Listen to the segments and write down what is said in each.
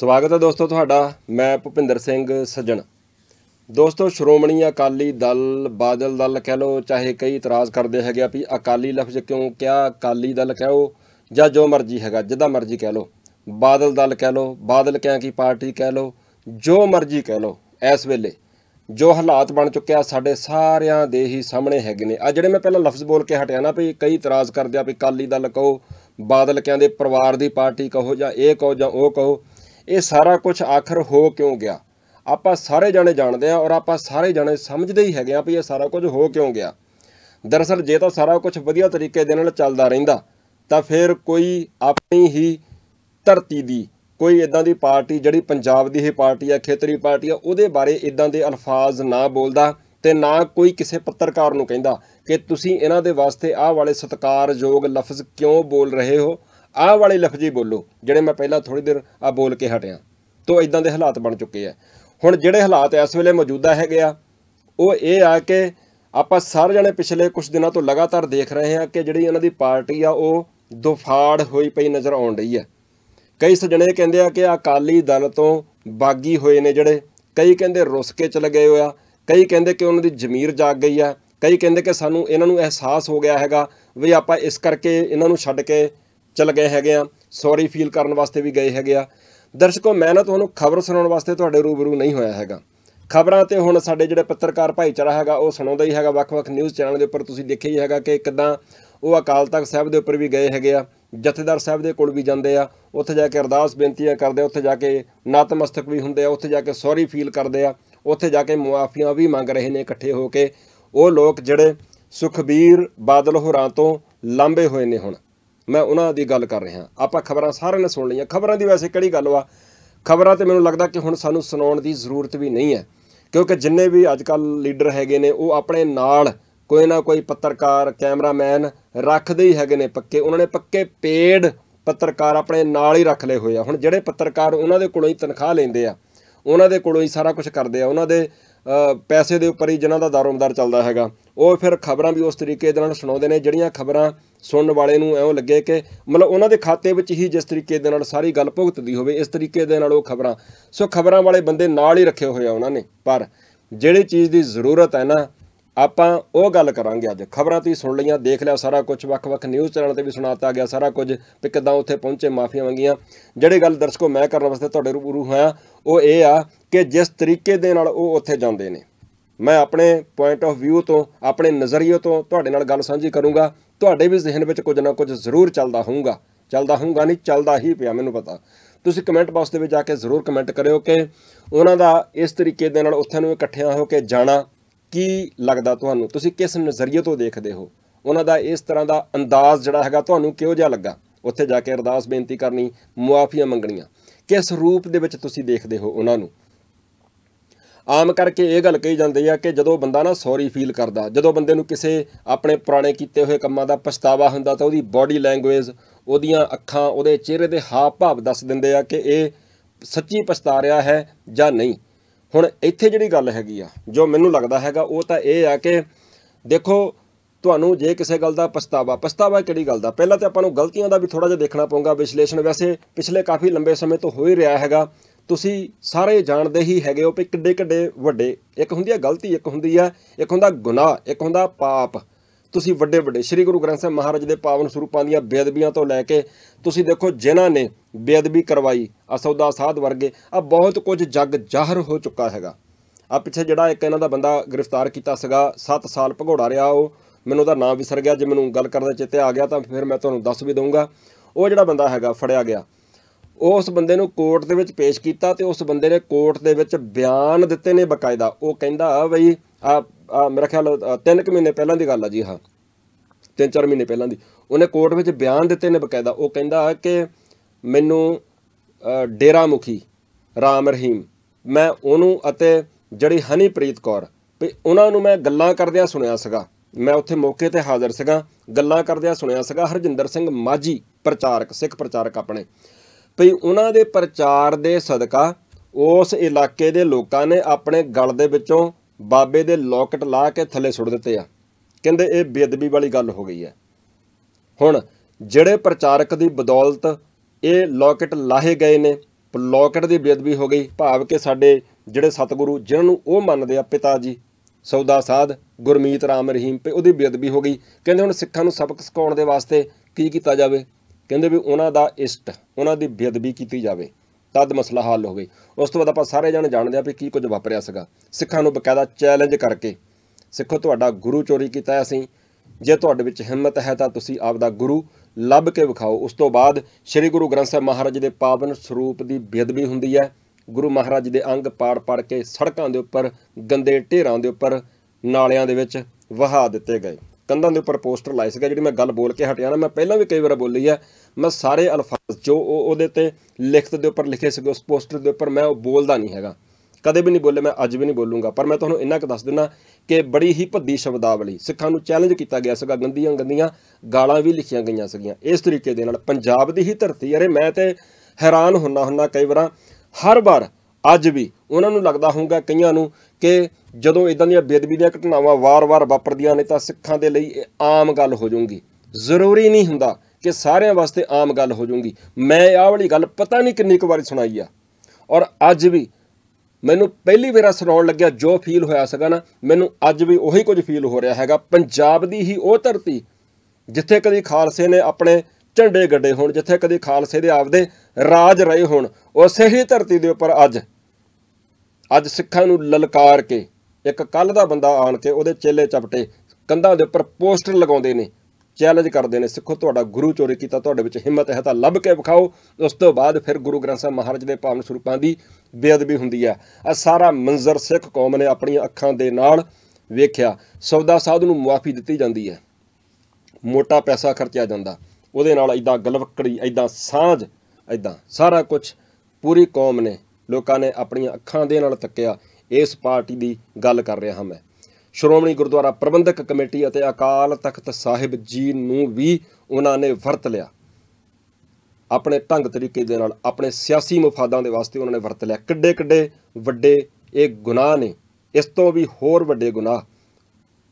ਸਵਾਗਤ ਹੈ ਦੋਸਤੋ ਤੁਹਾਡਾ ਮੈਂ ਭੁਪਿੰਦਰ ਸਿੰਘ ਸੱਜਣ ਦੋਸਤੋ ਸ਼੍ਰੋਮਣੀ ਅਕਾਲੀ ਦਲ ਬਾਦਲ ਦਲ ਕਹਿ ਲੋ ਚਾਹੇ ਕਈ ਇਤਰਾਜ਼ ਕਰਦੇ ਹੈਗੇ ਆ ਵੀ ਅਕਾਲੀ ਲਫ਼ਜ਼ ਕਿਉਂ ਕਿਹਾ ਅਕਾਲੀ ਦਲ ਕਹੋ ਜਾਂ ਜੋ ਮਰਜ਼ੀ ਹੈਗਾ ਜਿੱਦਾਂ ਮਰਜ਼ੀ ਕਹਿ ਲੋ ਬਾਦਲ ਦਲ ਕਹਿ ਲੋ ਬਾਦਲ ਕਿਆਂ ਕੀ ਪਾਰਟੀ ਕਹਿ ਲੋ ਜੋ ਮਰਜ਼ੀ ਕਹਿ ਲੋ ਇਸ ਵੇਲੇ ਜੋ ਹਾਲਾਤ ਬਣ ਚੁੱਕੇ ਆ ਸਾਡੇ ਸਾਰਿਆਂ ਦੇ ਹੀ ਸਾਹਮਣੇ ਹੈਗੇ ਨੇ ਆ ਜਿਹੜੇ ਮੈਂ ਪਹਿਲਾਂ ਲਫ਼ਜ਼ ਬੋਲ ਕੇ ਹਟਿਆ ਨਾ ਵੀ ਕਈ ਇਤਰਾਜ਼ ਕਰਦੇ ਆ ਵੀ ਅਕਾਲੀ ਦਲ ਕਹੋ ਬਾਦਲ ਕਹਿੰਦੇ ਪਰਿਵਾਰ ਦੀ ਪਾਰਟੀ ਕਹੋ ਜਾਂ ਇਹ ਕਹੋ ਜਾਂ ਉਹ ਕਹੋ ਇਹ ਸਾਰਾ ਕੁਝ ਆਖਰ ਹੋ ਕਿਉਂ ਗਿਆ ਆਪਾਂ ਸਾਰੇ ਜਾਣੇ ਜਾਣਦੇ ਆ ਔਰ ਆਪਾਂ ਸਾਰੇ ਜਾਣੇ ਸਮਝਦੇ ਹੀ ਹੈਗੇ ਆ ਵੀ ਇਹ ਸਾਰਾ ਕੁਝ ਹੋ ਕਿਉਂ ਗਿਆ ਦਰਅਸਲ ਜੇ ਤਾਂ ਸਾਰਾ ਕੁਝ ਵਧੀਆ ਤਰੀਕੇ ਦੇ ਨਾਲ ਚੱਲਦਾ ਰਹਿੰਦਾ ਤਾਂ ਫਿਰ ਕੋਈ ਆਪਣੀ ਹੀ ਧਰਤੀ ਦੀ ਕੋਈ ਇਦਾਂ ਦੀ ਪਾਰਟੀ ਜਿਹੜੀ ਪੰਜਾਬ ਦੀ ਹੀ ਪਾਰਟੀ ਆ ਖੇਤਰੀ ਪਾਰਟੀ ਆ ਉਹਦੇ ਬਾਰੇ ਇਦਾਂ ਦੇ ਅਲਫਾਜ਼ ਨਾ ਬੋਲਦਾ ਤੇ ਨਾ ਕੋਈ ਕਿਸੇ ਪੱਤਰਕਾਰ ਨੂੰ ਕਹਿੰਦਾ ਕਿ ਤੁਸੀਂ ਇਹਨਾਂ ਦੇ ਵਾਸਤੇ ਆਹ ਵਾਲੇ ਸਤਕਾਰਯੋਗ ਲਫ਼ਜ਼ ਕਿਉਂ ਬੋਲ ਰਹੇ ਹੋ ਆਹ ਵਾਲੇ ਲਫ਼ਜ਼ ਬੋਲੋ ਜਿਹੜੇ ਮੈਂ ਪਹਿਲਾਂ ਥੋੜੀ ਦੇਰ ਆ ਬੋਲ ਕੇ ਹਟਿਆ ਤੋਂ ਇਦਾਂ ਦੇ ਹਾਲਾਤ ਬਣ ਚੁੱਕੇ ਆ ਹੁਣ ਜਿਹੜੇ ਹਾਲਾਤ ਇਸ ਵੇਲੇ ਮੌਜੂਦਾ ਹੈਗੇ ਆ ਉਹ ਇਹ ਆ ਕਿ ਆਪਾਂ ਸਾਰੇ ਜਣੇ ਪਿਛਲੇ ਕੁਝ ਦਿਨਾਂ ਤੋਂ ਲਗਾਤਾਰ ਦੇਖ ਰਹੇ ਹਾਂ ਕਿ ਜਿਹੜੀ ਇਹਨਾਂ ਦੀ ਪਾਰਟੀ ਆ ਉਹ ਦੁਫਾੜ ਹੋਈ ਪਈ ਨਜ਼ਰ ਆਉਣ ਰਹੀ ਆ ਕਈ ਸਜਣੇ ਕਹਿੰਦੇ ਆ ਕਿ ਅਕਾਲੀ ਦਲ ਤੋਂ ਬਾਗੀ ਹੋਏ ਨੇ ਜਿਹੜੇ ਕਈ ਕਹਿੰਦੇ ਰੁੱਸ ਕੇ ਚਲੇ ਗਏ ਹੋਇਆ ਕਈ ਕਹਿੰਦੇ ਕਿ ਉਹਨਾਂ ਦੀ ਜ਼ਮੀਰ ਜਾਗ ਗਈ ਆ ਕਈ ਕਹਿੰਦੇ ਕਿ ਸਾਨੂੰ ਇਹਨਾਂ ਨੂੰ ਅਹਿਸਾਸ ਹੋ ਗਿਆ ਹੈਗਾ ਵੀ ਆਪਾਂ ਇਸ ਕਰਕੇ ਇਹਨਾਂ ਨੂੰ ਛੱਡ ਕੇ ਚਲ ਗਏ ਹੈਗੇ ਆ ਸੌਰੀ ਫੀਲ ਕਰਨ ਵਾਸਤੇ ਵੀ ਗਏ ਹੈਗੇ ਆ ਦਰਸ਼ਕੋ ਮੈਂ ਨਾ ਤੁਹਾਨੂੰ ਖਬਰ ਸੁਣਾਉਣ ਵਾਸਤੇ ਤੁਹਾਡੇ ਰੂਬਰੂ ਨਹੀਂ ਹੋਇਆ ਹੈਗਾ ਖਬਰਾਂ ਤੇ ਹੁਣ ਸਾਡੇ ਜਿਹੜੇ ਪੱਤਰਕਾਰ ਭਾਈਚਾਰਾ ਹੈਗਾ ਉਹ ਸੁਣਾਉਂਦਾ ਹੀ ਹੈਗਾ ਵੱਖ-ਵੱਖ ਨਿਊਜ਼ ਚੈਨਲ ਦੇ ਉੱਪਰ ਤੁਸੀਂ ਦੇਖਿਆ ਹੀ ਹੈਗਾ ਕਿ ਕਿਦਾਂ ਉਹ ਅਕਾਲ ਤਖਤ ਸਾਹਿਬ ਦੇ ਉੱਪਰ ਵੀ ਗਏ ਹੈਗੇ ਆ ਜਥੇਦਾਰ ਸਾਹਿਬ ਦੇ ਕੋਲ ਵੀ ਜਾਂਦੇ ਆ ਉੱਥੇ ਜਾ ਕੇ ਅਰਦਾਸ ਬੇਨਤੀਆਂ ਕਰਦੇ ਆ ਉੱਥੇ ਜਾ ਕੇ ਨਤਮਸਤਕ ਵੀ ਹੁੰਦੇ ਆ ਉੱਥੇ ਜਾ ਕੇ ਸੌਰੀ ਫੀਲ ਕਰਦੇ ਆ ਉੱਥੇ ਜਾ ਕੇ ਮੁਆਫੀਆਂ ਵੀ ਮੰਗ ਰਹੇ ਨੇ ਇਕੱਠੇ ਹੋ ਕੇ ਉਹ ਲੋਕ ਜਿਹੜੇ ਸੁਖਬੀਰ ਬਾਦਲ ਹੋਰਾਂ ਤੋਂ ਲਾਂਬੇ ਹੋਏ ਨੇ ਹੁਣ ਮੈਂ ਉਹਨਾਂ ਦੀ ਗੱਲ ਕਰ ਰਿਹਾ ਆਪਾਂ ਖਬਰਾਂ ਸਾਰਿਆਂ ਨੇ ਸੁਣ ਲਈਆਂ ਖਬਰਾਂ ਦੀ ਵੈਸੇ ਕਿਹੜੀ ਗੱਲ ਵਾ ਖਬਰਾਂ ਤੇ ਮੈਨੂੰ ਲੱਗਦਾ ਕਿ ਹੁਣ ਸਾਨੂੰ ਸੁਣਾਉਣ ਦੀ ਜ਼ਰੂਰਤ ਵੀ ਨਹੀਂ ਹੈ ਕਿਉਂਕਿ ਜਿੰਨੇ ਵੀ ਅੱਜਕੱਲ ਲੀਡਰ ਹੈਗੇ ਨੇ ਉਹ ਆਪਣੇ ਨਾਲ ਕੋਈ ਨਾ ਕੋਈ ਪੱਤਰਕਾਰ ਕੈਮਰਾਮੈਨ ਰੱਖਦੇ ਹੀ ਹੈਗੇ ਨੇ ਪੱਕੇ ਉਹਨਾਂ ਨੇ ਪੱਕੇ ਪੇਡ ਪੱਤਰਕਾਰ ਆਪਣੇ ਨਾਲ ਹੀ ਰੱਖ ਲਏ ਹੋਏ ਆ ਹੁਣ ਜਿਹੜੇ ਪੱਤਰਕਾਰ ਉਹਨਾਂ ਦੇ ਕੋਲੋਂ ਹੀ ਤਨਖਾਹ ਲੈਂਦੇ ਆ ਉਹਨਾਂ ਦੇ ਕੋਲੋਂ ਹੀ ਸਾਰਾ ਕੁਝ ਕਰਦੇ ਆ ਉਹਨਾਂ ਦੇ ਪੈਸੇ ਦੇ ਉੱਪਰ ਹੀ ਜਿਨ੍ਹਾਂ ਦਾ ਦਾਰੋਮਦਾਰ ਚੱਲਦਾ ਹੈਗਾ ਉਹ ਫਿਰ ਖਬਰਾਂ ਵੀ ਉਸ ਤਰੀਕੇ ਦੇ ਨਾਲ ਸੁਣਾਉਂਦੇ ਨੇ ਜਿਹੜੀਆਂ ਖਬਰਾਂ ਸੁਣਨ ਵਾਲੇ ਨੂੰ ਐਉਂ ਲੱਗੇ ਕਿ ਮਤਲਬ ਉਹਨਾਂ ਦੇ ਖਾਤੇ ਵਿੱਚ ਹੀ ਜਿਸ ਤਰੀਕੇ ਦੇ ਨਾਲ ਸਾਰੀ ਗੱਲ ਭੁਗਤਦੀ ਹੋਵੇ ਇਸ ਤਰੀਕੇ ਦੇ ਨਾਲ ਉਹ ਖਬਰਾਂ ਸੋ ਖਬਰਾਂ ਵਾਲੇ ਬੰਦੇ ਨਾਲ ਹੀ ਰੱਖੇ ਹੋਏ ਆ ਉਹਨਾਂ ਨੇ ਪਰ ਜਿਹੜੀ ਚੀਜ਼ ਦੀ ਜ਼ਰੂਰਤ ਹੈ ਨਾ ਆਪਾਂ ਉਹ ਗੱਲ ਕਰਾਂਗੇ ਅੱਜ ਖਬਰਾਂ ਤੁਸੀਂ ਸੁਣ ਲਈਆਂ ਦੇਖ ਲਿਆ ਸਾਰਾ ਕੁਝ ਵੱਖ-ਵੱਖ ਨਿਊਜ਼ ਚੈਨਲ ਤੇ ਵੀ ਸੁਣਾਤਾ ਗਿਆ ਸਾਰਾ ਕੁਝ ਵੀ ਕਿਦਾਂ ਉੱਥੇ ਪਹੁੰਚੇ ਮਾਫੀਆਂ ਮੰਗੀਆਂ ਜਿਹੜੇ ਗੱਲ ਦਰਸ਼ਕੋ ਮੈਂ ਕਰਨ ਵਾਸਤੇ ਤੁਹਾਡੇ ਰੂਬਰੂ ਹੋਇਆ ਉਹ ਇਹ ਆ ਕਿ ਜਿਸ ਤਰੀਕੇ ਦੇ ਨਾਲ ਉਹ ਉੱਥੇ ਜਾਂਦੇ ਨੇ ਮੈਂ ਆਪਣੇ ਪੁਆਇੰਟ ਆਫ View ਤੋਂ ਆਪਣੇ ਨਜ਼ਰੀਏ ਤੋਂ ਤੁਹਾਡੇ ਨਾਲ ਗੱਲ ਸਾਂਝੀ ਕਰੂੰਗਾ ਤੁਹਾਡੇ ਵੀ ਜ਼ਿਹਨ ਵਿੱਚ ਕੁਝ ਨਾ ਕੁਝ ਜ਼ਰੂਰ ਚੱਲਦਾ ਹੋਊਗਾ ਚੱਲਦਾ ਹੋਊਗਾ ਨਹੀਂ ਚੱਲਦਾ ਹੀ ਪਿਆ ਮੈਨੂੰ ਪਤਾ ਤੁਸੀਂ ਕਮੈਂਟ ਬਾਕਸ ਦੇ ਵਿੱਚ ਜਾ ਕੇ ਜ਼ਰੂਰ ਕਮੈਂਟ ਕਰਿਓ ਕਿ ਉਹਨਾਂ ਦਾ ਇਸ ਤਰੀਕੇ ਦੇ ਨਾਲ ਉੱਥੇ ਨੂੰ ਇਕੱਠਿਆਂ ਹੋ ਕੇ ਜਾਣਾ ਕੀ ਲੱਗਦਾ ਤੁਹਾਨੂੰ ਤੁਸੀਂ ਕਿਸ ਨਜ਼ਰੀਏ ਤੋਂ ਦੇਖਦੇ ਹੋ ਉਹਨਾਂ ਦਾ ਇਸ ਤਰ੍ਹਾਂ ਦਾ ਅੰਦਾਜ਼ ਜਿਹੜਾ ਹੈਗਾ ਤੁਹਾਨੂੰ ਕਿਹੋ ਜਿਹਾ ਲੱਗਾ ਉੱਥੇ ਜਾ ਕੇ ਅਰਦਾਸ ਬੇਨਤੀ ਕਰਨੀ ਮੁਆਫੀਆਂ ਮੰਗਣੀਆਂ ਕਿਸ ਰੂਪ ਦੇ ਵਿੱਚ ਤੁਸੀਂ ਦੇਖਦੇ ਹੋ ਉਹਨਾਂ ਨੂੰ ਆਮ ਕਰਕੇ ਇਹ ਗੱਲ ਕਹੀ ਜਾਂਦੀ ਆ ਕਿ ਜਦੋਂ ਬੰਦਾ ਨਾ ਸੌਰੀ ਫੀਲ ਕਰਦਾ ਜਦੋਂ ਬੰਦੇ ਨੂੰ ਕਿਸੇ ਆਪਣੇ ਪੁਰਾਣੇ ਕੀਤੇ ਹੋਏ ਕੰਮਾਂ ਦਾ ਪਛਤਾਵਾ ਹੁੰਦਾ ਤਾਂ ਉਹਦੀ ਬਾਡੀ ਲੈਂਗੁਏਜ ਉਹਦੀਆਂ ਅੱਖਾਂ ਉਹਦੇ ਚਿਹਰੇ ਦੇ ਹਾਵ ਭਾਵ ਦੱਸ ਦਿੰਦੇ ਆ ਕਿ ਇਹ ਸੱਚੀ ਪਛਤਾ ਰਿਹਾ ਹੈ ਜਾਂ ਨਹੀਂ ਹੁਣ ਇੱਥੇ ਜਿਹੜੀ ਗੱਲ ਹੈਗੀ ਆ ਜੋ ਮੈਨੂੰ ਲੱਗਦਾ ਹੈਗਾ ਉਹ ਤਾਂ ਇਹ ਆ ਕਿ ਦੇਖੋ ਤੁਹਾਨੂੰ ਜੇ ਕਿਸੇ ਗੱਲ ਦਾ ਪਛਤਾਵਾ ਪਛਤਾਵਾ ਕਿਹੜੀ ਗੱਲ ਦਾ ਪਹਿਲਾਂ ਤੇ ਆਪਾਂ ਨੂੰ ਗਲਤੀਆਂ ਦਾ ਵੀ ਥੋੜਾ ਜਿਹਾ ਦੇਖਣਾ ਪਊਗਾ ਵਿਸ਼ਲੇਸ਼ਣ ਵੈਸੇ ਪਿਛਲੇ ਕਾਫੀ ਲੰਬੇ ਸਮੇਂ ਤੋਂ ਹੋ ਹੀ ਰਿਹਾ ਹੈਗਾ ਤੁਸੀਂ ਸਾਰੇ ਜਾਣਦੇ ਹੀ ਹੈਗੇ ਹੋ ਕਿ ਕਿੱਡੇ ਕਿੱਡੇ ਵੱਡੇ ਇੱਕ ਹੁੰਦੀ ਹੈ ਗਲਤੀ ਇੱਕ ਹੁੰਦੀ ਹੈ ਇੱਕ ਹੁੰਦਾ ਗੁਨਾਹ ਇੱਕ ਹੁੰਦਾ ਪਾਪ ਤੁਸੀਂ ਵੱਡੇ ਵੱਡੇ ਸ੍ਰੀ ਗੁਰੂ ਗ੍ਰੰਥ ਸਾਹਿਬ ਮਹਾਰਾਜ ਦੇ ਪਾਵਨ ਸਰੂਪਾਂ ਦੀਆਂ ਬੇਅਦਬੀਆਂ ਤੋਂ ਲੈ ਕੇ ਤੁਸੀਂ ਦੇਖੋ ਜਿਨ੍ਹਾਂ ਨੇ ਬੇਅਦਬੀ ਕਰਵਾਈ ਅਸੌਦਾ ਸਾਧ ਵਰਗੇ ਆ ਬਹੁਤ ਕੁਝ ਜੱਗ ਜ਼ਾਹਰ ਹੋ ਚੁੱਕਾ ਹੈਗਾ ਆ ਪਿੱਛੇ ਜਿਹੜਾ ਇੱਕ ਇਹਨਾਂ ਦਾ ਬੰਦਾ ਗ੍ਰਿਫਤਾਰ ਕੀਤਾ ਸੀਗਾ 7 ਸਾਲ ਭਗੋੜਾ ਰਿਹਾ ਉਹ ਮੈਨੂੰ ਉਹਦਾ ਨਾਮ ਵਿਸਰ ਗਿਆ ਜੇ ਮੈਨੂੰ ਗੱਲ ਕਰਦਾ ਚੇਤੇ ਆ ਗਿਆ ਤਾਂ ਫਿਰ ਮੈਂ ਤੁਹਾਨੂੰ ਦੱਸ ਵੀ ਦਊਂਗਾ ਉਹ ਜਿਹੜਾ ਬੰਦਾ ਹੈਗਾ ਫੜਿਆ ਗਿਆ ਉਸ ਬੰਦੇ ਨੂੰ ਕੋਰਟ ਦੇ ਵਿੱਚ ਪੇਸ਼ ਕੀਤਾ ਤੇ ਉਸ ਬੰਦੇ ਨੇ ਕੋਰਟ ਦੇ ਵਿੱਚ ਬਿਆਨ ਦਿੱਤੇ ਨੇ ਬਕਾਇਦਾ ਉਹ ਕਹਿੰਦਾ ਬਈ ਆ ਮੇਰਾ ਖਿਆਲ 3 ਕੁ ਮਹੀਨੇ ਪਹਿਲਾਂ ਦੀ ਗੱਲ ਆ ਜੀ ਹਾਂ 3-4 ਮਹੀਨੇ ਪਹਿਲਾਂ ਦੀ ਉਹਨੇ ਕੋਰਟ ਵਿੱਚ ਬਿਆਨ ਦਿੱਤੇ ਨੇ ਬਕਾਇਦਾ ਉਹ ਕਹਿੰਦਾ ਕਿ ਮੈਨੂੰ ਡੇਰਾ ਮੁਖੀ ਰਾਮ ਰਹੀਮ ਮੈਂ ਉਹਨੂੰ ਅਤੇ ਜਿਹੜੀ ਹਨੀਪ੍ਰੀਤ ਕੌਰ ਵੀ ਉਹਨਾਂ ਨੂੰ ਮੈਂ ਗੱਲਾਂ ਕਰਦਿਆਂ ਸੁਣਿਆ ਸੀਗਾ ਮੈਂ ਉੱਥੇ ਮੌਕੇ ਤੇ ਹਾਜ਼ਰ ਸੀਗਾ ਗੱਲਾਂ ਕਰਦਿਆਂ ਸੁਣਿਆ ਸੀਗਾ ਹਰਜਿੰਦਰ ਸਿੰਘ ਮਾਜੀ ਪ੍ਰਚਾਰਕ ਸਿੱਖ ਪ੍ਰਚਾਰਕ ਆਪਣੇ ਭਈ ਉਹਨਾਂ ਦੇ ਪ੍ਰਚਾਰ ਦੇ ਸਦਕਾ ਉਸ ਇਲਾਕੇ ਦੇ ਲੋਕਾਂ ਨੇ ਆਪਣੇ ਗਲ ਦੇ ਵਿੱਚੋਂ ਬਾਬੇ ਦੇ ਲੋਕਟ ਲਾ ਕੇ ਥੱਲੇ ਸੁੱਟ ਦਿੱਤੇ ਆ ਕਹਿੰਦੇ ਇਹ ਬੇਅਦਬੀ ਵਾਲੀ ਗੱਲ ਹੋ ਗਈ ਹੈ ਹੁਣ ਜਿਹੜੇ ਪ੍ਰਚਾਰਕ ਦੀ ਬਦੌਲਤ ਇਹ ਲੋਕਟ ਲਾਹੇ ਗਏ ਨੇ ਲੋਕਟ ਦੀ ਬੇਅਦਬੀ ਹੋ ਗਈ ਭਾਵ ਕਿ ਸਾਡੇ ਜਿਹੜੇ ਸਤਿਗੁਰੂ ਜਿਹਨਾਂ ਨੂੰ ਉਹ ਮੰਨਦੇ ਆ ਪਿਤਾ ਜੀ ਸੌਦਾ ਸਾਧ ਗੁਰਮੀਤ ਰਾਮ ਰਹੀਮ ਤੇ ਉਹਦੀ ਬੇਅਦਬੀ ਹੋ ਗਈ ਕਹਿੰਦੇ ਹੁਣ ਸਿੱਖਾਂ ਨੂੰ ਸਬਕ ਸਿਖਾਉਣ ਦੇ ਵਾਸਤੇ ਕੀ ਕੀਤਾ ਜਾਵੇ ਕਹਿੰਦੇ ਵੀ ਉਹਨਾਂ ਦਾ ਇਸ਼ਟ ਉਹਨਾਂ ਦੀ ਬੇਅਦਬੀ ਕੀਤੀ ਜਾਵੇ ਤਦ ਮਸਲਾ ਹੱਲ ਹੋ ਗਈ ਉਸ ਤੋਂ ਬਾਅਦ ਆਪਾਂ ਸਾਰੇ ਜਣ ਜਾਣਦੇ ਆ ਵੀ ਕੀ ਕੁਝ ਵਾਪਰਿਆ ਸੀਗਾ ਸਿੱਖਾਂ ਨੂੰ ਬਕਾਇਦਾ ਚੈਲੰਜ ਕਰਕੇ ਸਿੱਖੋ ਤੁਹਾਡਾ ਗੁਰੂ ਚੋਰੀ ਕੀਤਾ ਅਸੀਂ ਜੇ ਤੁਹਾਡੇ ਵਿੱਚ ਹਿੰਮਤ ਹੈ ਤਾਂ ਤੁਸੀਂ ਆਪ ਦਾ ਗੁਰੂ ਲੱਭ ਕੇ ਵਿਖਾਓ ਉਸ ਤੋਂ ਬਾਅਦ ਸ੍ਰੀ ਗੁਰੂ ਗ੍ਰੰਥ ਸਾਹਿਬ ਮਹਾਰਾਜ ਦੇ ਪਾਵਨ ਸਰੂਪ ਦੀ ਬੇਅਦਬੀ ਹੁੰਦੀ ਹੈ ਗੁਰੂ ਮਹਾਰਾਜ ਦੇ ਅੰਗ ਪਾੜ ਪਾੜ ਕੇ ਸੜਕਾਂ ਦੇ ਉੱਪਰ ਗੰਦੇ ਢੇਰਾਂ ਦੇ ਉੱਪਰ ਨਾਲਿਆਂ ਦੇ ਵਿੱਚ ਵਹਾ ਦਿੱਤੇ ਗਏ ਕੰਧਾਂ ਦੇ ਉੱਪਰ ਪੋਸਟਰ ਲਾਏ ਸੀਗਾ ਜਿਹੜੀ ਮੈਂ ਗੱਲ ਬੋਲ ਕੇ ਹਟਿਆ ਨਾ ਮੈਂ ਪਹਿਲਾਂ ਵੀ ਕਈ ਵਾਰ ਬੋਲੀ ਹੈ ਮੈਂ ਸਾਰੇ ਅਲਫਾਜ਼ ਜੋ ਉਹ ਉਹਦੇ ਤੇ ਲਿਖਤ ਦੇ ਉੱਪਰ ਲਿਖੇ ਸੀਗੇ ਉਸ ਪੋਸਟਰ ਦੇ ਉੱਪਰ ਮੈਂ ਉਹ ਬੋਲਦਾ ਨਹੀਂ ਹੈਗਾ ਕਦੇ ਵੀ ਨਹੀਂ ਬੋਲੇ ਮੈਂ ਅੱਜ ਵੀ ਨਹੀਂ ਬੋਲੂੰਗਾ ਪਰ ਮੈਂ ਤੁਹਾਨੂੰ ਇੰਨਾ ਕੁ ਦੱਸ ਦਿੰਦਾ ਕਿ ਬੜੀ ਹੀ ਭੱਦੀ ਸ਼ਬਦਾਵਲੀ ਸਿੱਖਾਂ ਨੂੰ ਚੈਲੰਜ ਕੀਤਾ ਗਿਆ ਸੀਗਾ ਗੰਦੀਆਂ ਗੰਦੀਆਂ ਗਾਲਾਂ ਵੀ ਲਿਖੀਆਂ ਗਈਆਂ ਸੀਗੀਆਂ ਇਸ ਤਰੀਕੇ ਦੇ ਨਾਲ ਪੰਜਾਬ ਦੀ ਹੀ ਧਰਤੀ ਅਰੇ ਮੈਂ ਤੇ ਹੈਰਾਨ ਹੁੰਨਾ ਹੁੰਨਾ ਕਈ ਵਾਰਾਂ ਹਰ ਵਾਰ ਅੱਜ ਵੀ ਉਹਨਾਂ ਨੂੰ ਲੱਗਦਾ ਹੋਊਗਾ ਕਈਆਂ ਨੂੰ ਕਿ ਜਦੋਂ ਇਦਾਂ ਦੀਆਂ ਬੇਦਬੀ ਦੀਆਂ ਘਟਨਾਵਾਂ ਵਾਰ-ਵਾਰ ਵਾਪਰਦੀਆਂ ਨੇ ਤਾਂ ਸਿੱਖਾਂ ਦੇ ਲਈ ਇਹ ਆਮ ਗੱਲ ਹੋ ਜਾਊਗੀ ਜ਼ਰੂਰੀ ਨਹੀਂ ਹੁੰਦਾ ਕਿ ਸਾਰਿਆਂ ਵਾਸਤੇ ਆਮ ਗੱਲ ਹੋ ਜੂਗੀ ਮੈਂ ਆਹ ਵਾਲੀ ਗੱਲ ਪਤਾ ਨਹੀਂ ਕਿੰਨੀ ਕੁ ਵਾਰੀ ਸੁਣਾਈ ਆ ਔਰ ਅੱਜ ਵੀ ਮੈਨੂੰ ਪਹਿਲੀ ਵਾਰ ਸੁਣਾਉਣ ਲੱਗਿਆ ਜੋ ਫੀਲ ਹੋਇਆ ਸੀਗਾ ਨਾ ਮੈਨੂੰ ਅੱਜ ਵੀ ਉਹੀ ਕੁਝ ਫੀਲ ਹੋ ਰਿਹਾ ਹੈਗਾ ਪੰਜਾਬ ਦੀ ਹੀ ਉਹ ਧਰਤੀ ਜਿੱਥੇ ਕਦੀ ਖਾਲਸੇ ਨੇ ਆਪਣੇ ਝੰਡੇ ਗੱਡੇ ਹੋਣ ਜਿੱਥੇ ਕਦੀ ਖਾਲਸੇ ਦੇ ਆਪਦੇ ਰਾਜ ਰਹੇ ਹੋਣ ਉਸੇ ਹੀ ਧਰਤੀ ਦੇ ਉੱਪਰ ਅੱਜ ਅੱਜ ਸਿੱਖਾਂ ਨੂੰ ਲਲਕਾਰ ਕੇ ਇੱਕ ਕੱਲ ਦਾ ਬੰਦਾ ਆਣ ਕੇ ਉਹਦੇ ਚੇਲੇ ਚਪਟੇ ਕੰਧਾਂ ਦੇ ਉੱਪਰ ਪੋਸਟਰ ਲਗਾਉਂਦੇ ਨੇ ਚੈਲੰਜ ਕਰਦੇ ਨੇ ਸਿੱਖੋ ਤੁਹਾਡਾ ਗੁਰੂ ਚੋਰੀ ਕੀਤਾ ਤੁਹਾਡੇ ਵਿੱਚ ਹਿੰਮਤ ਹੈ ਤਾਂ ਲੱਭ ਕੇ ਵਿਖਾਓ ਉਸ ਤੋਂ ਬਾਅਦ ਫਿਰ ਗੁਰੂ ਗ੍ਰੰਥ ਸਾਹਿਬ ਮਹਾਰਾਜ ਦੇ ਪਾਵਨ ਸਰੂਪਾਂ ਦੀ ਬੇਅਦਬੀ ਹੁੰਦੀ ਹੈ ਆ ਸਾਰਾ ਮੰਜ਼ਰ ਸਿੱਖ ਕੌਮ ਨੇ ਆਪਣੀਆਂ ਅੱਖਾਂ ਦੇ ਨਾਲ ਵੇਖਿਆ ਸੌਦਾ ਸਾਧ ਨੂੰ ਮੁਆਫੀ ਦਿੱਤੀ ਜਾਂਦੀ ਹੈ ਮੋਟਾ ਪੈਸਾ ਖਰਚਿਆ ਜਾਂਦਾ ਉਹਦੇ ਨਾਲ ਐਦਾਂ ਗਲਵਕੜੀ ਐਦਾਂ ਸਾਂਝ ਐਦਾਂ ਸਾਰਾ ਕੁਝ ਪੂਰੀ ਕੌਮ ਨੇ ਲੋਕਾਂ ਨੇ ਆਪਣੀਆਂ ਅੱਖਾਂ ਦੇ ਨਾਲ ਤੱਕਿਆ ਇਸ ਪਾਰਟੀ ਦੀ ਗੱਲ ਕਰ ਰਿਹਾ ਹਾਂ ਮੈਂ ਸ਼੍ਰੋਮਣੀ ਗੁਰਦੁਆਰਾ ਪ੍ਰਬੰਧਕ ਕਮੇਟੀ ਅਤੇ ਅਕਾਲ ਤਖਤ ਸਾਹਿਬ ਜੀ ਨੂੰ ਵੀ ਉਹਨਾਂ ਨੇ ਵਰਤ ਲਿਆ ਆਪਣੇ ਢੰਗ ਤਰੀਕੇ ਦੇ ਨਾਲ ਆਪਣੇ ਸਿਆਸੀ ਮਫਾਦਾਂ ਦੇ ਵਾਸਤੇ ਉਹਨਾਂ ਨੇ ਵਰਤ ਲਿਆ ਕਿੱਡੇ ਕਿੱਡੇ ਵੱਡੇ ਇਹ ਗੁਨਾਹ ਨੇ ਇਸ ਤੋਂ ਵੀ ਹੋਰ ਵੱਡੇ ਗੁਨਾਹ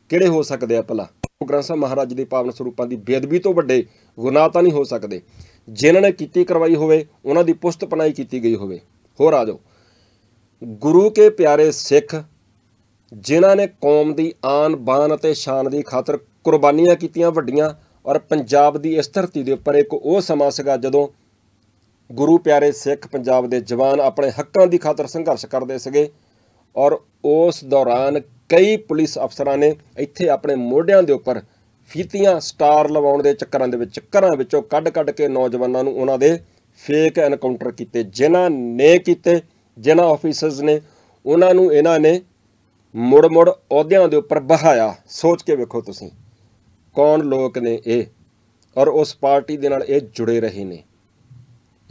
ਕਿਹੜੇ ਹੋ ਸਕਦੇ ਆ ਭਲਾ ਗ੍ਰੰਥ ਸਾਹਿਬ ਮਹਾਰਾਜ ਦੇ ਪਾਵਨ ਸਰੂਪਾਂ ਦੀ ਬੇਅਦਬੀ ਤੋਂ ਵੱਡੇ ਗੁਨਾਹ ਤਾਂ ਨਹੀਂ ਹੋ ਸਕਦੇ ਜਿਨ੍ਹਾਂ ਨੇ ਕੀਤੀ ਕਰਵਾਈ ਹੋਵੇ ਉਹਨਾਂ ਦੀ ਪੁਸ਼ਤ ਪਨਾਈ ਕੀਤੀ ਗਈ ਹੋਵੇ ਹੋਰ ਆ ਜਾਓ ਗੁਰੂ ਕੇ ਪਿਆਰੇ ਸਿੱਖ ਜਿਨ੍ਹਾਂ ਨੇ ਕੌਮ ਦੀ ਆਨ ਬਾਨ ਅਤੇ ਸ਼ਾਨ ਦੀ ਖਾਤਰ ਕੁਰਬਾਨੀਆਂ ਕੀਤੀਆਂ ਵੱਡੀਆਂ ਔਰ ਪੰਜਾਬ ਦੀ ਇਸ ਧਰਤੀ ਦੇ ਉੱਪਰ ਇੱਕ ਉਹ ਸਮਾਂ ਸੀਗਾ ਜਦੋਂ ਗੁਰੂ ਪਿਆਰੇ ਸਿੱਖ ਪੰਜਾਬ ਦੇ ਜਵਾਨ ਆਪਣੇ ਹੱਕਾਂ ਦੀ ਖਾਤਰ ਸੰਘਰਸ਼ ਕਰਦੇ ਸੀਗੇ ਔਰ ਉਸ ਦੌਰਾਨ ਕਈ ਪੁਲਿਸ ਅਫਸਰਾਂ ਨੇ ਇੱਥੇ ਆਪਣੇ ਮੋਢਿਆਂ ਦੇ ਉੱਪਰ ਫੀਤੀਆਂ ਸਟਾਰ ਲਵਾਉਣ ਦੇ ਚੱਕਰਾਂ ਦੇ ਵਿੱਚ ਘਰਾਂ ਵਿੱਚੋਂ ਕੱਢ-ਕੱਢ ਕੇ ਨੌਜਵਾਨਾਂ ਨੂੰ ਉਹਨਾਂ ਦੇ ਫੇਕ ਐਨਕਾਊਂਟਰ ਕੀਤੇ ਜਿਨ੍ਹਾਂ ਨੇ ਕੀਤੇ ਜਿਨ੍ਹਾਂ ਆਫੀਸਰਸ ਨੇ ਉਹਨਾਂ ਨੂੰ ਇਹਨਾਂ ਨੇ ਮੁੜ ਮੁੜ ਅਹੁਦਿਆਂ ਦੇ ਉੱਪਰ ਬਹਾਇਆ ਸੋਚ ਕੇ ਵੇਖੋ ਤੁਸੀਂ ਕੌਣ ਲੋਕ ਨੇ ਇਹ ਔਰ ਉਸ ਪਾਰਟੀ ਦੇ ਨਾਲ ਇਹ ਜੁੜੇ ਰਹੇ ਨੇ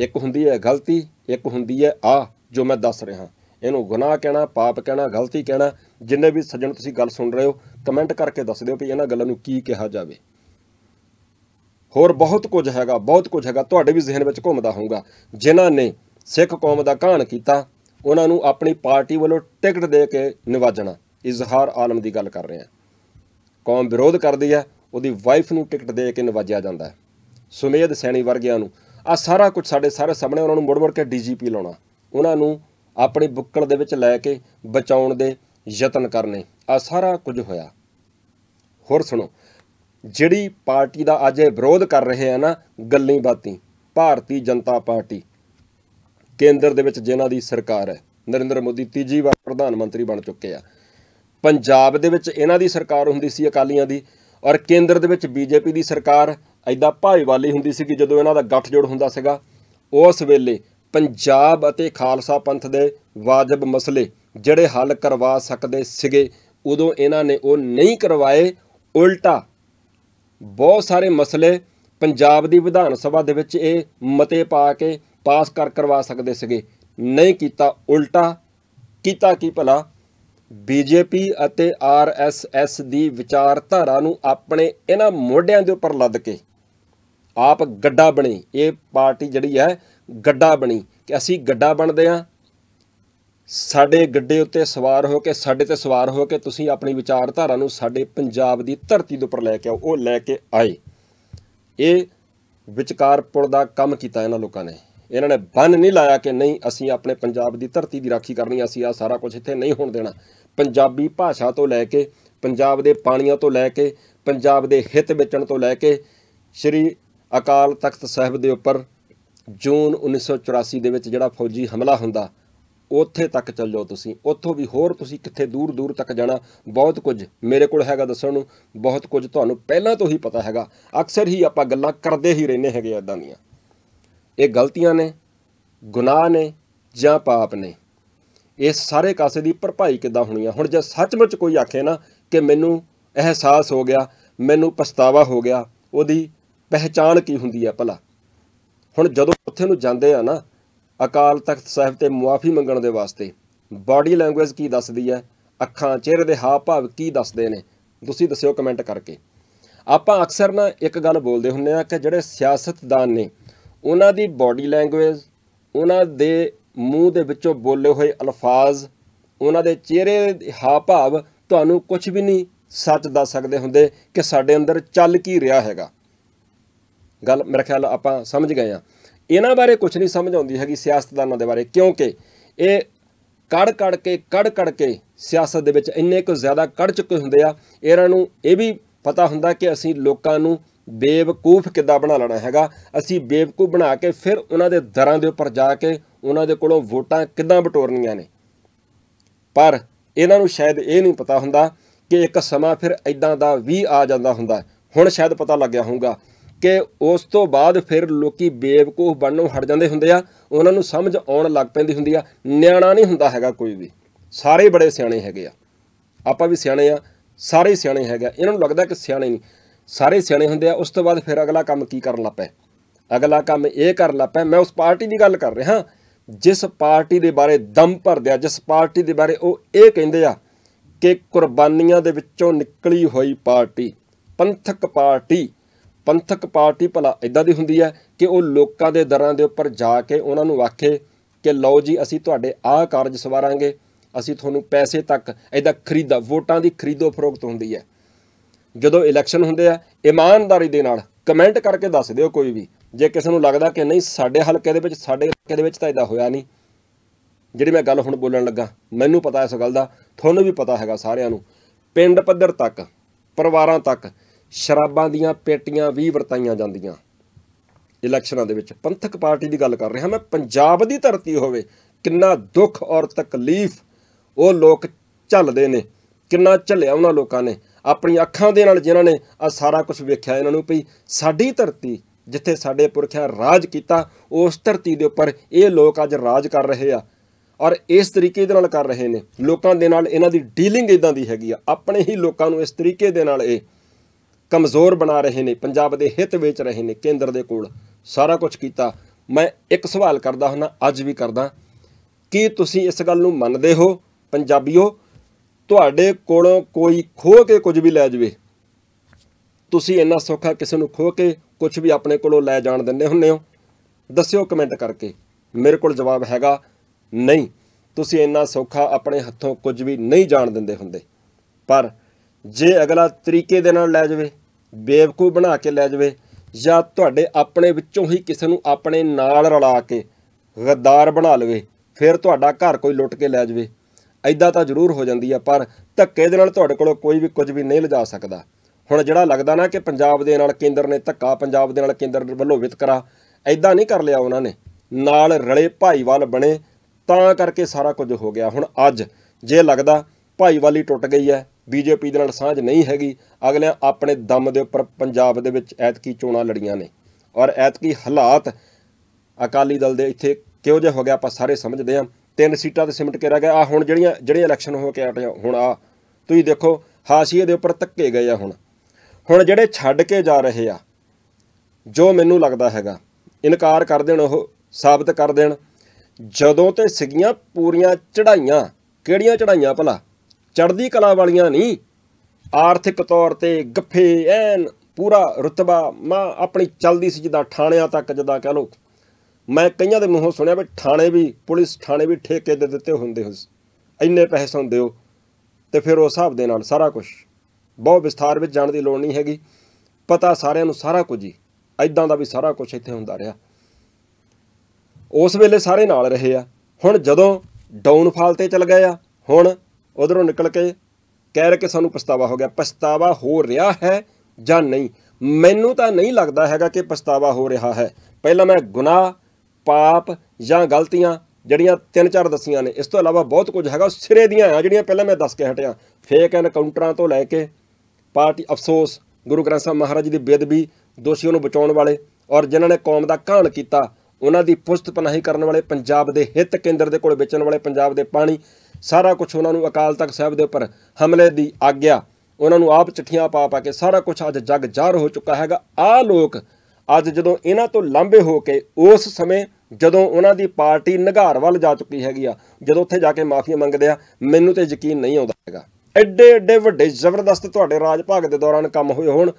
ਇੱਕ ਹੁੰਦੀ ਹੈ ਗਲਤੀ ਇੱਕ ਹੁੰਦੀ ਹੈ ਆ ਜੋ ਮੈਂ ਦੱਸ ਰਿਹਾ ਇਹਨੂੰ ਗੁਨਾਹ ਕਹਿਣਾ ਪਾਪ ਕਹਿਣਾ ਗਲਤੀ ਕਹਿਣਾ ਜਿੰਨੇ ਵੀ ਸੱਜਣ ਤੁਸੀਂ ਗੱਲ ਸੁਣ ਰਹੇ ਹੋ ਕਮੈਂਟ ਕਰਕੇ ਦੱਸ ਦਿਓ ਵੀ ਇਹਨਾਂ ਗੱਲਾਂ ਨੂੰ ਕੀ ਕਿਹਾ ਜਾਵੇ ਹੋਰ ਬਹੁਤ ਕੁਝ ਹੈਗਾ ਬਹੁਤ ਕੁਝ ਹੈਗਾ ਤੁਹਾਡੇ ਵੀ ਜ਼ਿਹਨ ਵਿੱਚ ਘੁੰਮਦਾ ਹੋਊਗਾ ਜਿਨ੍ਹਾਂ ਨੇ ਸਿੱਖ ਕੌਮ ਦਾ ਕਾਹਨ ਕੀਤਾ ਉਹਨਾਂ ਨੂੰ ਆਪਣੀ ਪਾਰਟੀ ਵੱਲੋਂ ਟਿਕਟ ਦੇ ਕੇ ਨਿਵਾਜਣਾ ਇਜ਼ਹਾਰ ਆਲਮ ਦੀ ਗੱਲ ਕਰ ਰਹੇ ਆ ਕੌਮ ਵਿਰੋਧ ਕਰਦੀ ਹੈ ਉਹਦੀ ਵਾਈਫ ਨੂੰ ਟਿਕਟ ਦੇ ਕੇ ਨਿਵਾਜਿਆ ਜਾਂਦਾ ਹੈ ਸੁਮੇਧ ਸੈਣੀ ਵਰਗਿਆਂ ਨੂੰ ਆ ਸਾਰਾ ਕੁਝ ਸਾਡੇ ਸਾਰੇ ਸਾਹਮਣੇ ਉਹਨਾਂ ਨੂੰ ਮੁੜ-ਮੁੜ ਕੇ ਡੀਜੀਪੀ ਲਾਉਣਾ ਉਹਨਾਂ ਨੂੰ ਆਪਣੀ ਬੁੱਕਲ ਦੇ ਵਿੱਚ ਲੈ ਕੇ ਬਚਾਉਣ ਦੇ ਯਤਨ ਕਰਨੇ ਆ ਸਾਰਾ ਕੁਝ ਹੋਇਆ ਹੋਰ ਸੁਣੋ ਜਿਹੜੀ ਪਾਰਟੀ ਦਾ ਅੱਜ ਇਹ ਵਿਰੋਧ ਕਰ ਰਹੇ ਆ ਨਾ ਗੱਲਾਂ ਬਾਤਾਂ ਭਾਰਤੀ ਜਨਤਾ ਪਾਰਟੀ ਕੇਂਦਰ ਦੇ ਵਿੱਚ ਜਿਨ੍ਹਾਂ ਦੀ ਸਰਕਾਰ ਹੈ ਨਰਿੰਦਰ ਮੋਦੀ ਤੀਜੀ ਵਾਰ ਪ੍ਰਧਾਨ ਮੰਤਰੀ ਬਣ ਚੁੱਕੇ ਆ ਪੰਜਾਬ ਦੇ ਵਿੱਚ ਇਹਨਾਂ ਦੀ ਸਰਕਾਰ ਹੁੰਦੀ ਸੀ ਅਕਾਲੀਆਂ ਦੀ ਔਰ ਕੇਂਦਰ ਦੇ ਵਿੱਚ ਬੀਜੇਪੀ ਦੀ ਸਰਕਾਰ ਐਦਾਂ ਭਾਈਵਾਲੀ ਹੁੰਦੀ ਸੀ ਕਿ ਜਦੋਂ ਇਹਨਾਂ ਦਾ ਗੱਠਜੋੜ ਹੁੰਦਾ ਸੀਗਾ ਉਸ ਵੇਲੇ ਪੰਜਾਬ ਅਤੇ ਖਾਲਸਾ ਪੰਥ ਦੇ ਵਾਜਬ ਮਸਲੇ ਜਿਹੜੇ ਹੱਲ ਕਰਵਾ ਸਕਦੇ ਸੀਗੇ ਉਦੋਂ ਇਹਨਾਂ ਨੇ ਉਹ ਨਹੀਂ ਕਰਵਾਏ ਉਲਟਾ ਬਹੁਤ ਸਾਰੇ ਮਸਲੇ ਪੰਜਾਬ ਦੀ ਵਿਧਾਨ ਸਭਾ ਦੇ ਵਿੱਚ ਇਹ ਮਤੇ ਪਾ ਕੇ ਪਾਸ ਕਰ ਕਰਵਾ ਸਕਦੇ ਸੀਗੇ ਨਹੀਂ ਕੀਤਾ ਉਲਟਾ ਕੀਤਾ ਕੀ ਭਲਾ ਬੀਜੇਪੀ ਅਤੇ ਆਰਐਸਐਸ ਦੀ ਵਿਚਾਰਧਾਰਾ ਨੂੰ ਆਪਣੇ ਇਹਨਾਂ ਮੋਢਿਆਂ ਦੇ ਉੱਪਰ ਲੱਦ ਕੇ ਆਪ ਗੱਡਾ ਬਣੀ ਇਹ ਪਾਰਟੀ ਜਿਹੜੀ ਹੈ ਗੱਡਾ ਬਣੀ ਕਿ ਅਸੀਂ ਗੱਡਾ ਬਣਦੇ ਆ ਸਾਡੇ ਗੱਡੇ ਉੱਤੇ ਸਵਾਰ ਹੋ ਕੇ ਸਾਡੇ ਤੇ ਸਵਾਰ ਹੋ ਕੇ ਤੁਸੀਂ ਆਪਣੀ ਵਿਚਾਰਧਾਰਾ ਨੂੰ ਸਾਡੇ ਪੰਜਾਬ ਦੀ ਧਰਤੀ ਦੇ ਉੱਪਰ ਲੈ ਕੇ ਆਓ ਉਹ ਲੈ ਕੇ ਆਏ ਇਹ ਵਿਚਕਾਰ ਪੁਲ ਦਾ ਕੰਮ ਕੀਤਾ ਇਹਨਾਂ ਲੋਕਾਂ ਨੇ ਇਹਨਾਂ ਨੇ ਬੰਨ ਨਹੀਂ ਲਾਇਆ ਕਿ ਨਹੀਂ ਅਸੀਂ ਆਪਣੇ ਪੰਜਾਬ ਦੀ ਧਰਤੀ ਦੀ ਰਾਖੀ ਕਰਨੀ ਅਸੀਂ ਆ ਸਾਰਾ ਕੁਝ ਇੱਥੇ ਨਹੀਂ ਹੋਣ ਦੇਣਾ ਪੰਜਾਬੀ ਭਾਸ਼ਾ ਤੋਂ ਲੈ ਕੇ ਪੰਜਾਬ ਦੇ ਪਾਣੀਆਂ ਤੋਂ ਲੈ ਕੇ ਪੰਜਾਬ ਦੇ ਹਿੱਤ ਵੇਚਣ ਤੋਂ ਲੈ ਕੇ ਸ੍ਰੀ ਅਕਾਲ ਤਖਤ ਸਾਹਿਬ ਦੇ ਉੱਪਰ ਜੂਨ 1984 ਦੇ ਵਿੱਚ ਜਿਹੜਾ ਫੌਜੀ ਹਮਲਾ ਹੁੰਦਾ ਉੱਥੇ ਤੱਕ ਚੱਲ ਜਾਓ ਤੁਸੀਂ ਉੱਥੋਂ ਵੀ ਹੋਰ ਤੁਸੀਂ ਕਿੱਥੇ ਦੂਰ ਦੂਰ ਤੱਕ ਜਾਣਾ ਬਹੁਤ ਕੁਝ ਮੇਰੇ ਕੋਲ ਹੈਗਾ ਦੱਸਣ ਨੂੰ ਬਹੁਤ ਕੁਝ ਤੁਹਾਨੂੰ ਪਹਿਲਾਂ ਤੋਂ ਹੀ ਪਤਾ ਹੈਗਾ ਅਕਸਰ ਹੀ ਆਪਾਂ ਗੱਲਾਂ ਕਰਦੇ ਹੀ ਰਹਿੰਦੇ ਹੈਗੇ ਇਦਾਂ ਦੀਆਂ ਇਹ ਗਲਤੀਆਂ ਨੇ ਗੁਨਾਹ ਨੇ ਜਾਂ ਪਾਪ ਨੇ ਇਹ ਸਾਰੇ ਕਾਸੇ ਦੀ ਭਰਪਾਈ ਕਿੱਦਾਂ ਹੋਣੀ ਆ ਹੁਣ ਜੇ ਸੱਚਮੁੱਚ ਕੋਈ ਆਖੇ ਨਾ ਕਿ ਮੈਨੂੰ ਅਹਿਸਾਸ ਹੋ ਗਿਆ ਮੈਨੂੰ ਪਛਤਾਵਾ ਹੋ ਗਿਆ ਉਹਦੀ ਪਹਿਚਾਨ ਕੀ ਹੁੰਦੀ ਆ ਭਲਾ ਹੁਣ ਜਦੋਂ ਉੱਥੇ ਨੂੰ ਜਾਂਦੇ ਆ ਨਾ ਅਕਾਲ ਤਖਤ ਸਾਹਿਬ ਤੇ ਮੁਆਫੀ ਮੰਗਣ ਦੇ ਵਾਸਤੇ ਬਾਡੀ ਲੈਂਗੁਏਜ ਕੀ ਦੱਸਦੀ ਹੈ ਅੱਖਾਂ ਚਿਹਰੇ ਦੇ ਹਾਵ ਭਾਵ ਕੀ ਦੱਸਦੇ ਨੇ ਤੁਸੀਂ ਦੱਸਿਓ ਕਮੈਂਟ ਕਰਕੇ ਆਪਾਂ ਅਕਸਰ ਨਾ ਇੱਕ ਗੱਲ ਬੋਲਦੇ ਹੁੰਨੇ ਆ ਕਿ ਜਿਹੜੇ ਸਿਆਸਤਦਾਨ ਨੇ ਉਹਨਾਂ ਦੀ ਬਾਡੀ ਲੈਂਗੁਏਜ ਉਹਨਾਂ ਦੇ ਮੂੰਹ ਦੇ ਵਿੱਚੋਂ ਬੋਲੇ ਹੋਏ ਅਲਫਾਜ਼ ਉਹਨਾਂ ਦੇ ਚਿਹਰੇ ਦੇ ਹਾਵ ਭਾਵ ਤੁਹਾਨੂੰ ਕੁਝ ਵੀ ਨਹੀਂ ਸੱਚ ਦੱਸ ਸਕਦੇ ਹੁੰਦੇ ਕਿ ਸਾਡੇ ਅੰਦਰ ਚੱਲ ਕੀ ਰਿਹਾ ਹੈਗਾ ਗੱਲ ਮੇਰੇ ਖਿਆਲ ਆਪਾਂ ਸਮਝ ਗਏ ਆ ਇਹਨਾਂ ਬਾਰੇ ਕੁਝ ਨਹੀਂ ਸਮਝ ਆਉਂਦੀ ਹੈਗੀ ਸਿਆਸਤਦਾਨਾਂ ਦੇ ਬਾਰੇ ਕਿਉਂਕਿ ਇਹ ਕੜ ਕੜ ਕੇ ਕੜ ਕੜ ਕੇ ਸਿਆਸਤ ਦੇ ਵਿੱਚ ਇੰਨੇ ਕੁ ਜ਼ਿਆਦਾ ਕੜ ਚੁੱਕੇ ਹੁੰਦੇ ਆ ਇਹਨਾਂ ਨੂੰ ਇਹ ਵੀ ਪਤਾ ਹੁੰਦਾ ਕਿ ਅਸੀਂ ਲੋਕਾਂ ਨੂੰ ਬੇਵਕੂਫ ਕਿੱਦਾਂ ਬਣਾ ਲੈਣਾ ਹੈਗਾ ਅਸੀਂ ਬੇਵਕੂਫ ਬਣਾ ਕੇ ਫਿਰ ਉਹਨਾਂ ਦੇ ਦਰਾਂ ਦੇ ਉੱਪਰ ਜਾ ਕੇ ਉਹਨਾਂ ਦੇ ਕੋਲੋਂ ਵੋਟਾਂ ਕਿੱਦਾਂ ਬਟੋਰਨੀਆਂ ਨੇ ਪਰ ਇਹਨਾਂ ਨੂੰ ਸ਼ਾਇਦ ਇਹ ਨਹੀਂ ਪਤਾ ਹੁੰਦਾ ਕਿ ਇੱਕ ਸਮਾਂ ਫਿਰ ਇਦਾਂ ਦਾ ਵੀ ਆ ਜਾਂਦਾ ਹੁੰਦਾ ਹੁਣ ਸ਼ਾਇਦ ਪਤਾ ਲੱਗਿਆ ਹੋਊਗਾ ਕਿ ਉਸ ਤੋਂ ਬਾਅਦ ਫਿਰ ਲੋਕੀ ਬੇਵਕੂਫ ਬਣਨੋਂ ਹਟ ਜਾਂਦੇ ਹੁੰਦੇ ਆ ਉਹਨਾਂ ਨੂੰ ਸਮਝ ਆਉਣ ਲੱਗ ਪੈਂਦੀ ਹੁੰਦੀ ਆ ਨਿਆਣਾ ਨਹੀਂ ਹੁੰਦਾ ਹੈਗਾ ਕੋਈ ਵੀ ਸਾਰੇ ਬੜੇ ਸਿਆਣੇ ਹੈਗੇ ਆ ਆਪਾਂ ਵੀ ਸਿਆਣੇ ਆ ਸਾਰੇ ਸਿਆਣੇ ਹੈਗੇ ਇਹਨਾਂ ਨੂੰ ਲੱਗਦਾ ਕਿ ਸਿਆਣੇ ਨਹੀਂ ਸਾਰੇ ਸਿਆਣੇ ਹੁੰਦੇ ਆ ਉਸ ਤੋਂ ਬਾਅਦ ਫਿਰ ਅਗਲਾ ਕੰਮ ਕੀ ਕਰਨ ਲੱਪੈ ਅਗਲਾ ਕੰਮ ਇਹ ਕਰ ਲੱਪੈ ਮੈਂ ਉਸ ਪਾਰਟੀ ਦੀ ਗੱਲ ਕਰ ਰਿਹਾ ਜਿਸ ਪਾਰਟੀ ਦੇ ਬਾਰੇ ਦਮ ਭਰਦੇ ਆ ਜਿਸ ਪਾਰਟੀ ਦੇ ਬਾਰੇ ਉਹ ਇਹ ਕਹਿੰਦੇ ਆ ਕਿ ਕੁਰਬਾਨੀਆਂ ਦੇ ਵਿੱਚੋਂ ਨਿਕਲੀ ਹੋਈ ਪਾਰਟੀ ਪੰਥਕ ਪਾਰਟੀ ਪੰਥਕ ਪਾਰਟੀ ਭਲਾ ਇਦਾਂ ਦੀ ਹੁੰਦੀ ਹੈ ਕਿ ਉਹ ਲੋਕਾਂ ਦੇ ਦਰਾਂ ਦੇ ਉੱਪਰ ਜਾ ਕੇ ਉਹਨਾਂ ਨੂੰ ਆਖੇ ਕਿ ਲਓ ਜੀ ਅਸੀਂ ਤੁਹਾਡੇ ਆਹ ਕਾਰਜ ਸਵਾਰਾਂਗੇ ਅਸੀਂ ਤੁਹਾਨੂੰ ਪੈਸੇ ਤੱਕ ਇਹਦਾ ਖਰੀਦਾ ਵੋਟਾਂ ਦੀ ਖਰੀਦੋ ਫਰੋਖਤ ਹੁੰਦੀ ਹੈ ਜਦੋਂ ਇਲੈਕਸ਼ਨ ਹੁੰਦੇ ਆ ਇਮਾਨਦਾਰੀ ਦੇ ਨਾਲ ਕਮੈਂਟ ਕਰਕੇ ਦੱਸ ਦਿਓ ਕੋਈ ਵੀ ਜੇ ਕਿਸੇ ਨੂੰ ਲੱਗਦਾ ਕਿ ਨਹੀਂ ਸਾਡੇ ਹਲਕੇ ਦੇ ਵਿੱਚ ਸਾਡੇ ਹਲਕੇ ਦੇ ਵਿੱਚ ਤਾਂ ਇਦਾਂ ਹੋਇਆ ਨਹੀਂ ਜਿਹੜੀ ਮੈਂ ਗੱਲ ਹੁਣ ਬੋਲਣ ਲੱਗਾ ਮੈਨੂੰ ਪਤਾ ਇਸ ਗੱਲ ਦਾ ਤੁਹਾਨੂੰ ਵੀ ਪਤਾ ਹੈਗਾ ਸਾਰਿਆਂ ਨੂੰ ਪਿੰਡ ਪੱਧਰ ਤੱਕ ਪਰਿਵਾਰਾਂ ਤੱਕ ਸ਼ਰਾਬਾਂ ਦੀਆਂ ਪੇਟੀਆਂ ਵੀ ਵਰਤਾਈਆਂ ਜਾਂਦੀਆਂ ਇਲੈਕਸ਼ਨਾਂ ਦੇ ਵਿੱਚ ਪੰਥਕ ਪਾਰਟੀ ਦੀ ਗੱਲ ਕਰ ਰਿਹਾ ਮੈਂ ਪੰਜਾਬ ਦੀ ਧਰਤੀ ਹੋਵੇ ਕਿੰਨਾ ਦੁੱਖ ਔਰ ਤਕਲੀਫ ਉਹ ਲੋਕ ਝੱਲਦੇ ਨੇ ਕਿੰਨਾ ਝੱਲਿਆ ਉਹਨਾਂ ਲੋਕਾਂ ਨੇ ਆਪਣੀ ਅੱਖਾਂ ਦੇ ਨਾਲ ਜਿਨ੍ਹਾਂ ਨੇ ਆ ਸਾਰਾ ਕੁਝ ਵੇਖਿਆ ਇਹਨਾਂ ਨੂੰ ਭਈ ਸਾਡੀ ਧਰਤੀ ਜਿੱਥੇ ਸਾਡੇ ਪੁਰਖਿਆਂ ਰਾਜ ਕੀਤਾ ਉਸ ਧਰਤੀ ਦੇ ਉੱਪਰ ਇਹ ਲੋਕ ਅੱਜ ਰਾਜ ਕਰ ਰਹੇ ਆ ਔਰ ਇਸ ਤਰੀਕੇ ਦੇ ਨਾਲ ਕਰ ਰਹੇ ਨੇ ਲੋਕਾਂ ਦੇ ਨਾਲ ਇਹਨਾਂ ਦੀ ਡੀਲਿੰਗ ਇਦਾਂ ਦੀ ਹੈਗੀ ਆ ਆਪਣੇ ਹੀ ਲੋਕਾਂ ਨੂੰ ਇਸ ਤਰੀਕੇ ਦੇ ਨਾਲ ਇਹ ਕਮਜ਼ੋਰ ਬਣਾ ਰਹੇ ਨੇ ਪੰਜਾਬ ਦੇ ਹਿੱਤ ਵਿੱਚ ਰਹੇ ਨੇ ਕੇਂਦਰ ਦੇ ਕੋਲ ਸਾਰਾ ਕੁਝ ਕੀਤਾ ਮੈਂ ਇੱਕ ਸਵਾਲ ਕਰਦਾ ਹਾਂ ਅੱਜ ਵੀ ਕਰਦਾ ਕੀ ਤੁਸੀਂ ਇਸ ਗੱਲ ਨੂੰ ਮੰਨਦੇ ਹੋ ਪੰਜਾਬੀਓ ਤੁਹਾਡੇ ਕੋਲੋਂ ਕੋਈ ਖੋ ਕੇ ਕੁਝ ਵੀ ਲੈ ਜਾਵੇ ਤੁਸੀਂ ਇੰਨਾ ਸੌਖਾ ਕਿਸੇ ਨੂੰ ਖੋ ਕੇ ਕੁਝ ਵੀ ਆਪਣੇ ਕੋਲੋਂ ਲੈ ਜਾਣ ਦਿੰਦੇ ਹੁੰਨੇ ਹੋ ਦੱਸਿਓ ਕਮੈਂਟ ਕਰਕੇ ਮੇਰੇ ਕੋਲ ਜਵਾਬ ਹੈਗਾ ਨਹੀਂ ਤੁਸੀਂ ਇੰਨਾ ਸੌਖਾ ਆਪਣੇ ਹੱਥੋਂ ਕੁਝ ਵੀ ਨਹੀਂ ਜਾਣ ਦਿੰਦੇ ਹੁੰਦੇ ਪਰ ਜੇ ਅਗਲਾ ਤਰੀਕੇ ਦੇ ਨਾਲ ਲੈ ਜਾਵੇ ਬੇਵਕੂ ਬਣਾ ਕੇ ਲੈ ਜਾਵੇ ਜਾਂ ਤੁਹਾਡੇ ਆਪਣੇ ਵਿੱਚੋਂ ਹੀ ਕਿਸੇ ਨੂੰ ਆਪਣੇ ਨਾਲ ਰਲਾ ਕੇ ਗੱਦਾਰ ਬਣਾ ਲਵੇ ਫਿਰ ਤੁਹਾਡਾ ਘਰ ਕੋਈ ਲੁੱਟ ਕੇ ਲੈ ਜਾਵੇ ਐਦਾਂ ਤਾਂ ਜ਼ਰੂਰ ਹੋ ਜਾਂਦੀ ਆ ਪਰ ਧੱਕੇ ਦੇ ਨਾਲ ਤੁਹਾਡੇ ਕੋਲੋਂ ਕੋਈ ਵੀ ਕੁਝ ਵੀ ਨਹੀਂ ਲਿਜਾ ਸਕਦਾ ਹੁਣ ਜਿਹੜਾ ਲੱਗਦਾ ਨਾ ਕਿ ਪੰਜਾਬ ਦੇ ਨਾਲ ਕੇਂਦਰ ਨੇ ਧੱਕਾ ਪੰਜਾਬ ਦੇ ਨਾਲ ਕੇਂਦਰ ਵੱਲੋਂ ਵਿਤਕਰਾ ਐਦਾਂ ਨਹੀਂ ਕਰ ਲਿਆ ਉਹਨਾਂ ਨੇ ਨਾਲ ਰਲੇ ਭਾਈਵਾਲ ਬਣੇ ਤਾਂ ਕਰਕੇ ਸਾਰਾ ਕੁਝ ਹੋ ਗਿਆ ਹੁਣ ਅੱਜ ਜੇ ਲੱਗਦਾ ਭਾਈਵਾਲੀ ਟੁੱਟ ਗਈ ਹੈ ਬੀਜੇਪੀ ਦੇ ਨਾਲ ਸਾਂਝ ਨਹੀਂ ਹੈਗੀ ਅਗਲੇ ਆਪਣੇ ਦਮ ਦੇ ਉੱਪਰ ਪੰਜਾਬ ਦੇ ਵਿੱਚ ਐਤਕੀ ਚੋਣਾਂ ਲੜੀਆਂ ਨੇ ਔਰ ਐਤਕੀ ਹਾਲਾਤ ਅਕਾਲੀ ਦਲ ਦੇ ਇੱਥੇ ਕਿਉਂ ਜਿਹਾ ਹੋ ਗਿਆ ਆਪਾਂ ਸਾਰੇ ਸਮਝਦੇ ਹਾਂ ਤਿੰਨ ਸੀਟਾਂ ਤੇ ਸਿਮਟ ਕੇ ਰਹਿ ਗਿਆ ਆ ਹੁਣ ਜਿਹੜੀਆਂ ਜਿਹੜੇ ਇਲੈਕਸ਼ਨ ਹੋ ਕੇ ਆਟ ਹੁਣ ਆ ਤੁਸੀਂ ਦੇਖੋ ਹਾਸ਼ੀਏ ਦੇ ਉੱਪਰ ਤੱਕੇ ਗਏ ਆ ਹੁਣ ਹੁਣ ਜਿਹੜੇ ਛੱਡ ਕੇ ਜਾ ਰਹੇ ਆ ਜੋ ਮੈਨੂੰ ਲੱਗਦਾ ਹੈਗਾ ਇਨਕਾਰ ਕਰ ਦੇਣ ਉਹ ਸਾਬਤ ਕਰ ਦੇਣ ਜਦੋਂ ਤੇ ਸਿਗੀਆਂ ਪੂਰੀਆਂ ਚੜਾਈਆਂ ਕਿਹੜੀਆਂ ਚੜਾਈਆਂ ਭਲਾ ਚੜਦੀ ਕਲਾ ਵਾਲੀਆਂ ਨਹੀਂ ਆਰਥਿਕ ਤੌਰ ਤੇ ਗੱਫੇ ਐਨ ਪੂਰਾ ਰਤਬਾ ਮਾ ਆਪਣੀ ਚਲਦੀ ਸੀ ਜਿਦਾ ਠਾਣਿਆਂ ਤੱਕ ਜਿੱਦਾਂ ਕਹ ਲੋ ਮੈਂ ਕਈਆਂ ਦੇ ਮੂੰਹੋਂ ਸੁਣਿਆ ਵੀ ਥਾਣੇ ਵੀ ਪੁਲਿਸ ਥਾਣੇ ਵੀ ਠੇਕੇ ਦੇ ਦਿੱਤੇ ਹੁੰਦੇ ਉਸ ਇੰਨੇ ਪੈਸੇ ਹੁੰਦੇ ਹੋ ਤੇ ਫਿਰ ਉਸ ਹਿਸਾਬ ਦੇ ਨਾਲ ਸਾਰਾ ਕੁਝ ਬਹੁਤ ਵਿਸਥਾਰ ਵਿੱਚ ਜਾਣ ਦੀ ਲੋੜ ਨਹੀਂ ਹੈਗੀ ਪਤਾ ਸਾਰਿਆਂ ਨੂੰ ਸਾਰਾ ਕੁਝ ਹੀ ਐਦਾਂ ਦਾ ਵੀ ਸਾਰਾ ਕੁਝ ਇੱਥੇ ਹੁੰਦਾ ਰਿਹਾ ਉਸ ਵੇਲੇ ਸਾਰੇ ਨਾਲ ਰਹੇ ਆ ਹੁਣ ਜਦੋਂ ਡਾਊਨਫਾਲ ਤੇ ਚਲ ਗਏ ਆ ਹੁਣ ਉਧਰੋਂ ਨਿਕਲ ਕੇ ਕਹਿ ਰਿਹਾ ਕਿ ਸਾਨੂੰ ਪਛਤਾਵਾ ਹੋ ਗਿਆ ਪਛਤਾਵਾ ਹੋ ਰਿਹਾ ਹੈ ਜਾਂ ਨਹੀਂ ਮੈਨੂੰ ਤਾਂ ਨਹੀਂ ਲੱਗਦਾ ਹੈਗਾ ਕਿ ਪਛਤਾਵਾ ਹੋ ਰਿਹਾ ਹੈ ਪਹਿਲਾਂ ਮੈਂ ਗੁਨਾਹ ਪਾਪ ਜਾਂ ਗਲਤੀਆਂ ਜਿਹੜੀਆਂ ਤਿੰਨ ਚਾਰ ਦਸੀਆਂ ਨੇ ਇਸ ਤੋਂ ਇਲਾਵਾ ਬਹੁਤ ਕੁਝ ਹੈਗਾ ਸਿਰੇ ਦੀਆਂ ਆ ਜਿਹੜੀਆਂ ਪਹਿਲਾਂ ਮੈਂ ਦੱਸ ਕੇ ਹਟਿਆ ਫੇਕ ਐਨਕਾਊਂਟਰਾਂ ਤੋਂ ਲੈ ਕੇ ਪਾਰਟੀ ਅਫਸੋਸ ਗੁਰੂ ਗ੍ਰੰਥ ਸਾਹਿਬ ਮਹਾਰਾਜ ਦੀ ਬੇਦਬੀ ਦੋਸ਼ੀਆਂ ਨੂੰ ਬਚਾਉਣ ਵਾਲੇ ਔਰ ਜਿਨ੍ਹਾਂ ਨੇ ਕੌਮ ਦਾ ਕਾਹਨ ਕੀਤਾ ਉਹਨਾਂ ਦੀ ਪੁਸਤ ਪਨਾਹੀ ਕਰਨ ਵਾਲੇ ਪੰਜਾਬ ਦੇ ਹਿੱਤ ਕੇਂਦਰ ਦੇ ਕੋਲ ਵੇਚਣ ਵਾਲੇ ਪੰਜਾਬ ਦੇ ਪਾਣੀ ਸਾਰਾ ਕੁਝ ਉਹਨਾਂ ਨੂੰ ਅਕਾਲ ਤਖਤ ਸਾਹਿਬ ਦੇ ਉੱਪਰ ਹਮਲੇ ਦੀ ਆਗਿਆ ਉਹਨਾਂ ਨੂੰ ਆਪ ਚਿੱਠੀਆਂ ਪਾ ਪਾ ਕੇ ਸਾਰਾ ਕੁਝ ਅੱਜ ਜਗ ਜਾਰ ਹੋ ਚੁੱਕਾ ਹੈਗਾ ਆ ਲੋਕ ਅੱਜ ਜਦੋਂ ਇਹਨਾਂ ਤੋਂ ਲੰਬੇ ਹੋ ਕੇ ਉਸ ਸਮੇਂ ਜਦੋਂ ਉਹਨਾਂ ਦੀ ਪਾਰਟੀ ਨਗਾਰ ਵੱਲ ਜਾ ਚੁੱਕੀ ਹੈਗੀ ਆ ਜਦੋਂ ਉੱਥੇ ਜਾ ਕੇ ਮਾਫੀ ਮੰਗਦੇ ਆ ਮੈਨੂੰ ਤੇ ਯਕੀਨ ਨਹੀਂ ਆਉਂਦਾ ਹੈਗਾ ਐਡੇ ਐਡੇ ਵੱਡੇ ਜ਼ਬਰਦਸਤ ਤੁਹਾਡੇ ਰਾਜ ਭਾਗ ਦੇ ਦੌਰਾਨ ਕੰਮ ਹੋਏ ਹੋਣ